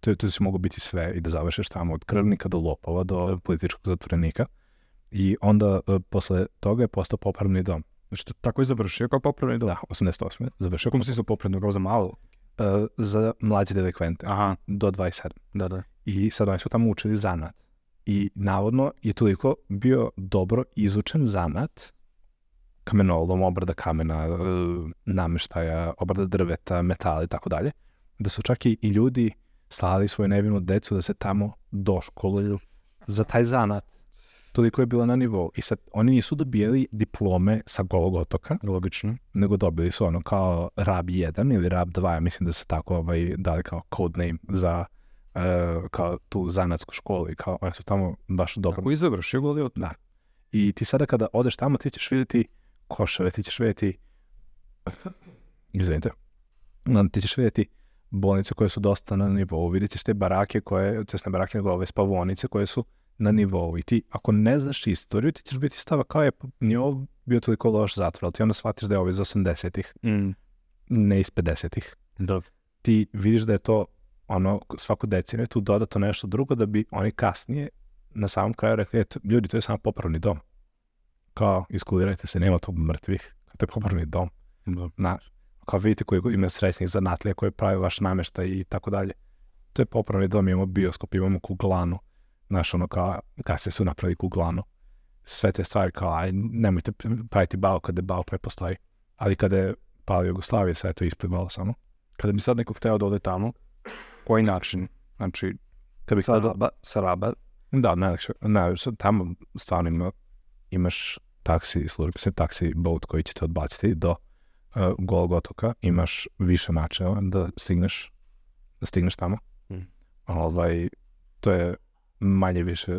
to, to si mogu biti sve i da završeš tamo od krvnika do lopova do da. političkog zatvorenika i onda uh, posle toga je postao popravni dom. Znači, to, tako je završio kao popravni dom? Da, 88. Završio kao smislu popravni dom, kao za malo? Uh, za mlađe delikvente, Aha. do 27. Da, da. I sad oni su tamo učili zanat. I navodno je toliko bio dobro izučen zanat kamenolom, obrada kamena, e, nameštaja, obrada drveta, metala i tako dalje, da su čak i ljudi slali svoju nevinu decu da se tamo doškoluju za taj zanat. Toliko je bilo na nivou. I sad, oni nisu dobijeli diplome sa Golog otoka. Logično. Nego dobili su ono kao Rab 1 ili Rab 2, ja mislim da se tako ovaj, dali kao codename za uh, kao tu zanatsku školu i kao oni su tamo baš dobro. Tako i završio Golog otok. Da. I ti sada kada odeš tamo, ti ćeš vidjeti uh, košare, ti ćeš vidjeti izvinite, ti ćeš vidjeti bolnice koje su dosta na nivou, vidjet ćeš te barake koje, cesne barake, nego ove spavonice koje su na nivou i ti ako ne znaš istoriju, ti ćeš biti stava kao je, nije ovo bio toliko loš zatvor, ali ti onda shvatiš da je ovo iz 80-ih, mm. ne iz 50-ih. Da. Ti vidiš da je to ono, svaku deceniju tu dodato nešto drugo da bi oni kasnije na samom kraju rekli, eto, ljudi, to je samo popravni dom kao iskulirajte se, nema tu mrtvih, to je pomorni dom. Da. Na, kao vidite koji ima srećnih zanatlija koje prave vaš nameštaj i tako dalje. To je popravni dom, imamo bioskop, imamo kuglanu, znaš, ono kao, kada se su napravi kuglanu. Sve te stvari kao, aj, nemojte praviti bao kada je bao prepostoji. Ali kada je pali Jugoslavija, sve je to isplivalo samo. Kada bi sad neko hteo da ode tamo, koji način? Znači, kada bi Saraba, Saraba, Da, najlakše, najlakše, tamo stvarno ima imaš taksi službe, se taksi boat koji će te odbaciti do uh, Golog otoka, imaš više načina da stigneš, da stigneš tamo. Mm. Ovaj, to je manje više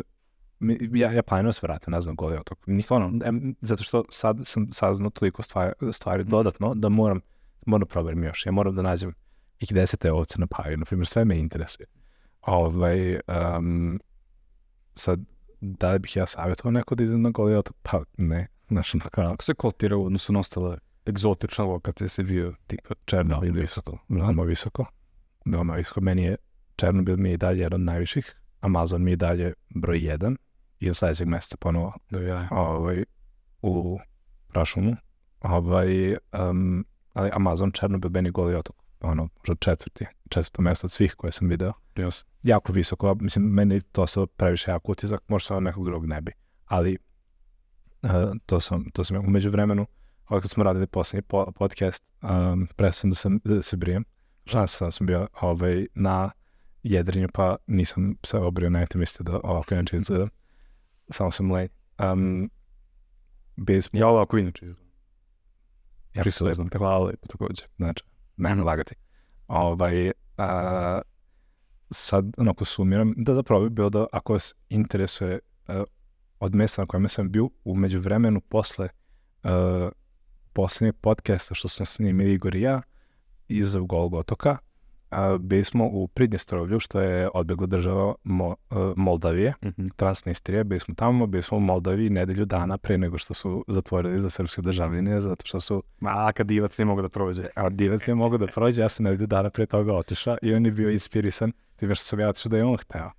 ja, ja planiram se vratiti nazad na Goli otok. Mislim, ono, em, zato što sad sam saznao toliko stvari, stvari hmm. dodatno da moram, moram da proverim još. Ja moram da nađem ih desete ovce na paju, na primjer, sve me interesuje. Ovaj, um, sad, da li bih ja savjetovao neko da izem na Golijata? Pa ne. Znaš, onako, ako se kotira u odnosu na ostale egzotična lokacija se bio tipa Černobil da, ili visoko. Veoma visoko. Veoma visoko. Meni je Černobil mi je i dalje jedan od najviših. Amazon mi je dalje broj 1 i od sledećeg mesta ponovo. Da, ja. Ovaj, u Rašumu. Ovaj, um, ali Amazon Černobil meni goli otok. Ono, možda četvrti, četvrto mesto od svih koje sam video doprinos jako visoko, mislim, meni to se previše jako utizak, možda sam nekog drugog ne bi, ali uh, to sam, to sam umeđu vremenu, ovaj kad smo radili poslednji po, podcast, um, e, predstavljam da, sam, da se brijem, šansa da sam bio ovaj, na jedrinju, pa nisam se obrio, nemojte mislite da ovako inače izgledam, samo sam late. Um, bez... Ja ovako inače izgledam. Ja te hvala lepo takođe, znači, nema lagati. Ovaj, e, sad, onako sumiram, da zapravo bi bilo da ako vas interesuje uh, od mesta na kojem sam bio, umeđu vremenu posle uh, e, poslednjeg podcasta što sam snimili Igor i ja iz Golgotoka, uh, bili smo u Pridnjestrovlju, što je odbegla država Mo, uh, Moldavije, mm -hmm. Transnistrije, bili smo tamo, bili smo u Moldaviji nedelju dana pre nego što su zatvorili za srpske državljene, zato što su... A, kad divac nije mogao da prođe. A, divac nije mogao da prođe, ja sam nedelju dana pre toga otišao i on je bio inspirisan motivaš da sam ja da je on hteo.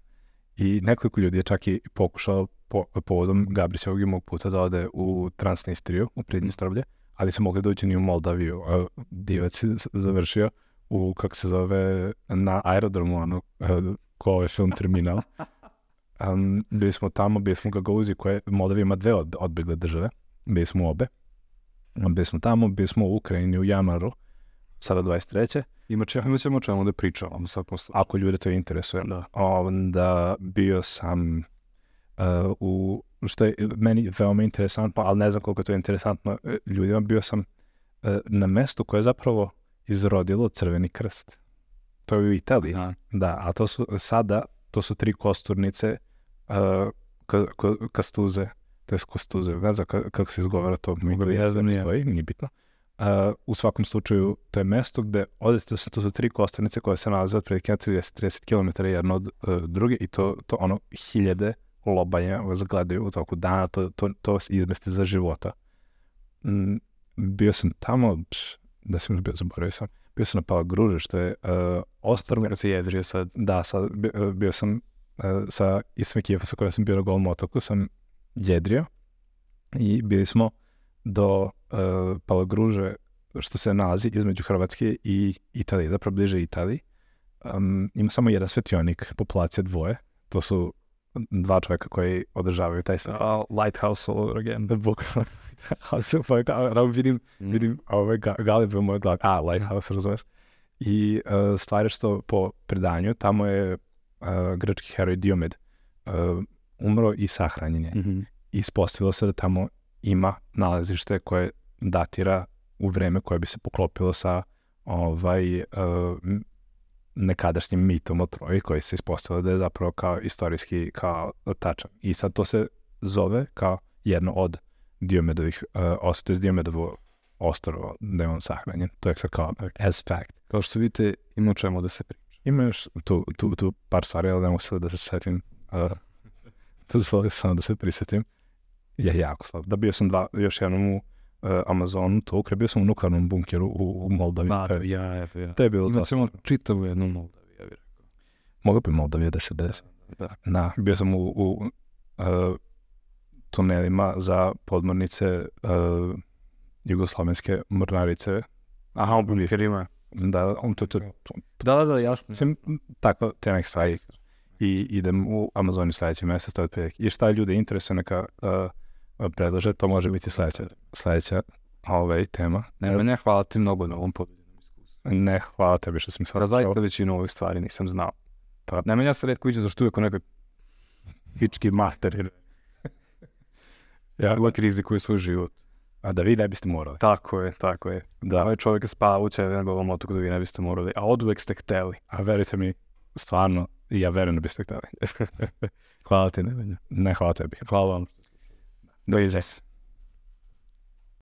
I nekoliko ljudi je čak i pokušao po, povodom Gabrićevog i mog puta da ode u Transnistriju, u Pridnjestrovlje, ali su mogli doći ni u Moldaviju. A divac je završio u, kako se zove, na aerodromu, ono, e, ko je film Terminal. Um, bili smo tamo, bili smo u Gagauzi, koje Moldavija ima dve od, odbegle države. Bili smo obe. Bili smo tamo, bili smo u Ukrajini, u Jamaru, sada 23. Ima če, ima ćemo o čemu da pričamo, ako ljude to interesuje. Da. Onda bio sam uh, u, što je meni veoma interesantno, ali ne znam koliko je to interesantno e, ljudima, bio sam uh, na mestu koje je zapravo izrodilo Crveni krst. To je u Italiji. Aha. Da, a to su sada, to su tri kosturnice uh, ka, ka, kastuze, to je kostuze, ne znam kako se izgovara to, mi ja da znam, nije. nije bitno. Uh, Uh, u svakom slučaju, to je mesto gde odete, to su tri kostanice koje se nalaze otprilike na 30, 30 km jedno od uh, druge i to, to ono hiljade lobanja vas gledaju u toku dana, to, to, to vas izmesti za života. Mm, bio sam tamo, pš, da sam bio, zaboravio sam, bio sam na Pala Gruže, što je uh, ostar... Kad se jedrio sad. Da, sad, bio, uh, bio sam uh, sa, istom sa ekipom sa kojom sam bio na Golom otoku, sam jedrio i bili smo uh, do uh, e, Palogruže, što se nalazi između Hrvatske i Italije, zapravo bliže Italiji. Um, ima samo jedan svetionik, populacija dvoje. To su dva čoveka koji održavaju taj svet. Uh, lighthouse all over again. The Lighthouse all over again. Vidim, mm. vidim ove ovaj, ga, galebe u mojoj glavi. A, mm. Lighthouse, razumeš? I uh, stvar je što po predanju, tamo je uh, grčki heroj Diomed uh, umro i sahranjen je. Mm -hmm. Ispostavilo se da tamo ima nalazište koje datira u vreme koje bi se poklopilo sa ovaj e, nekadašnjim mitom o Troji koji se ispostavio da je zapravo kao istorijski kao tačan. I sad to se zove kao jedno od Diomedovih, uh, e, osto iz Diomedovo ostrovo da je on sahranjen. To je sad kao as fact. Kao što vidite, ima čemu da se priča. Ima još tu, tu, tu par stvari, ali ne mogu da se setim. E, uh, to zvoli samo da se prisetim je jako slab. Da bio sam dva, još jednom u uh, Amazonu, to ukrebio sam u nuklearnom bunkeru u, u Moldavi. Da, to, ja, ja, ja. To je bilo Imam čitavu jednu Moldaviju, ja bih rekao. Mogao bi Moldavija da se desa. Da, da. Na, bio sam u, u uh, tunelima za podmornice uh, jugoslovenske mornarice. Aha, u bunkerima. Da, on to, to, to, to, da, da, da, jasno. Sam, tako, te nek stvari. I idem u Amazoni sledeći mesec, to je prijek. I šta ljude interesuje, neka uh, predlože, to može biti sledeća, sledeća ovaj, tema. Ne, ne, hvala ti mnogo na ovom pobeđenom iskustvu. Ne, hvala tebi što sam se otkao. Zaista većinu ovih stvari nisam znao. Pa, ne, menja ja se redko vidim zašto uvijek nekoj hički mater. ja uvijek rizikuje svoj život. A da vi ne biste morali. Tako je, tako je. Da. Ovaj čovjek spava u govom otoku da vi ne biste morali. A od uvijek ste hteli. A verite mi, stvarno, ja verujem da biste hteli. hvala ti, Nemanja. Ne, hvala tebi. Hvala vam. Dois S.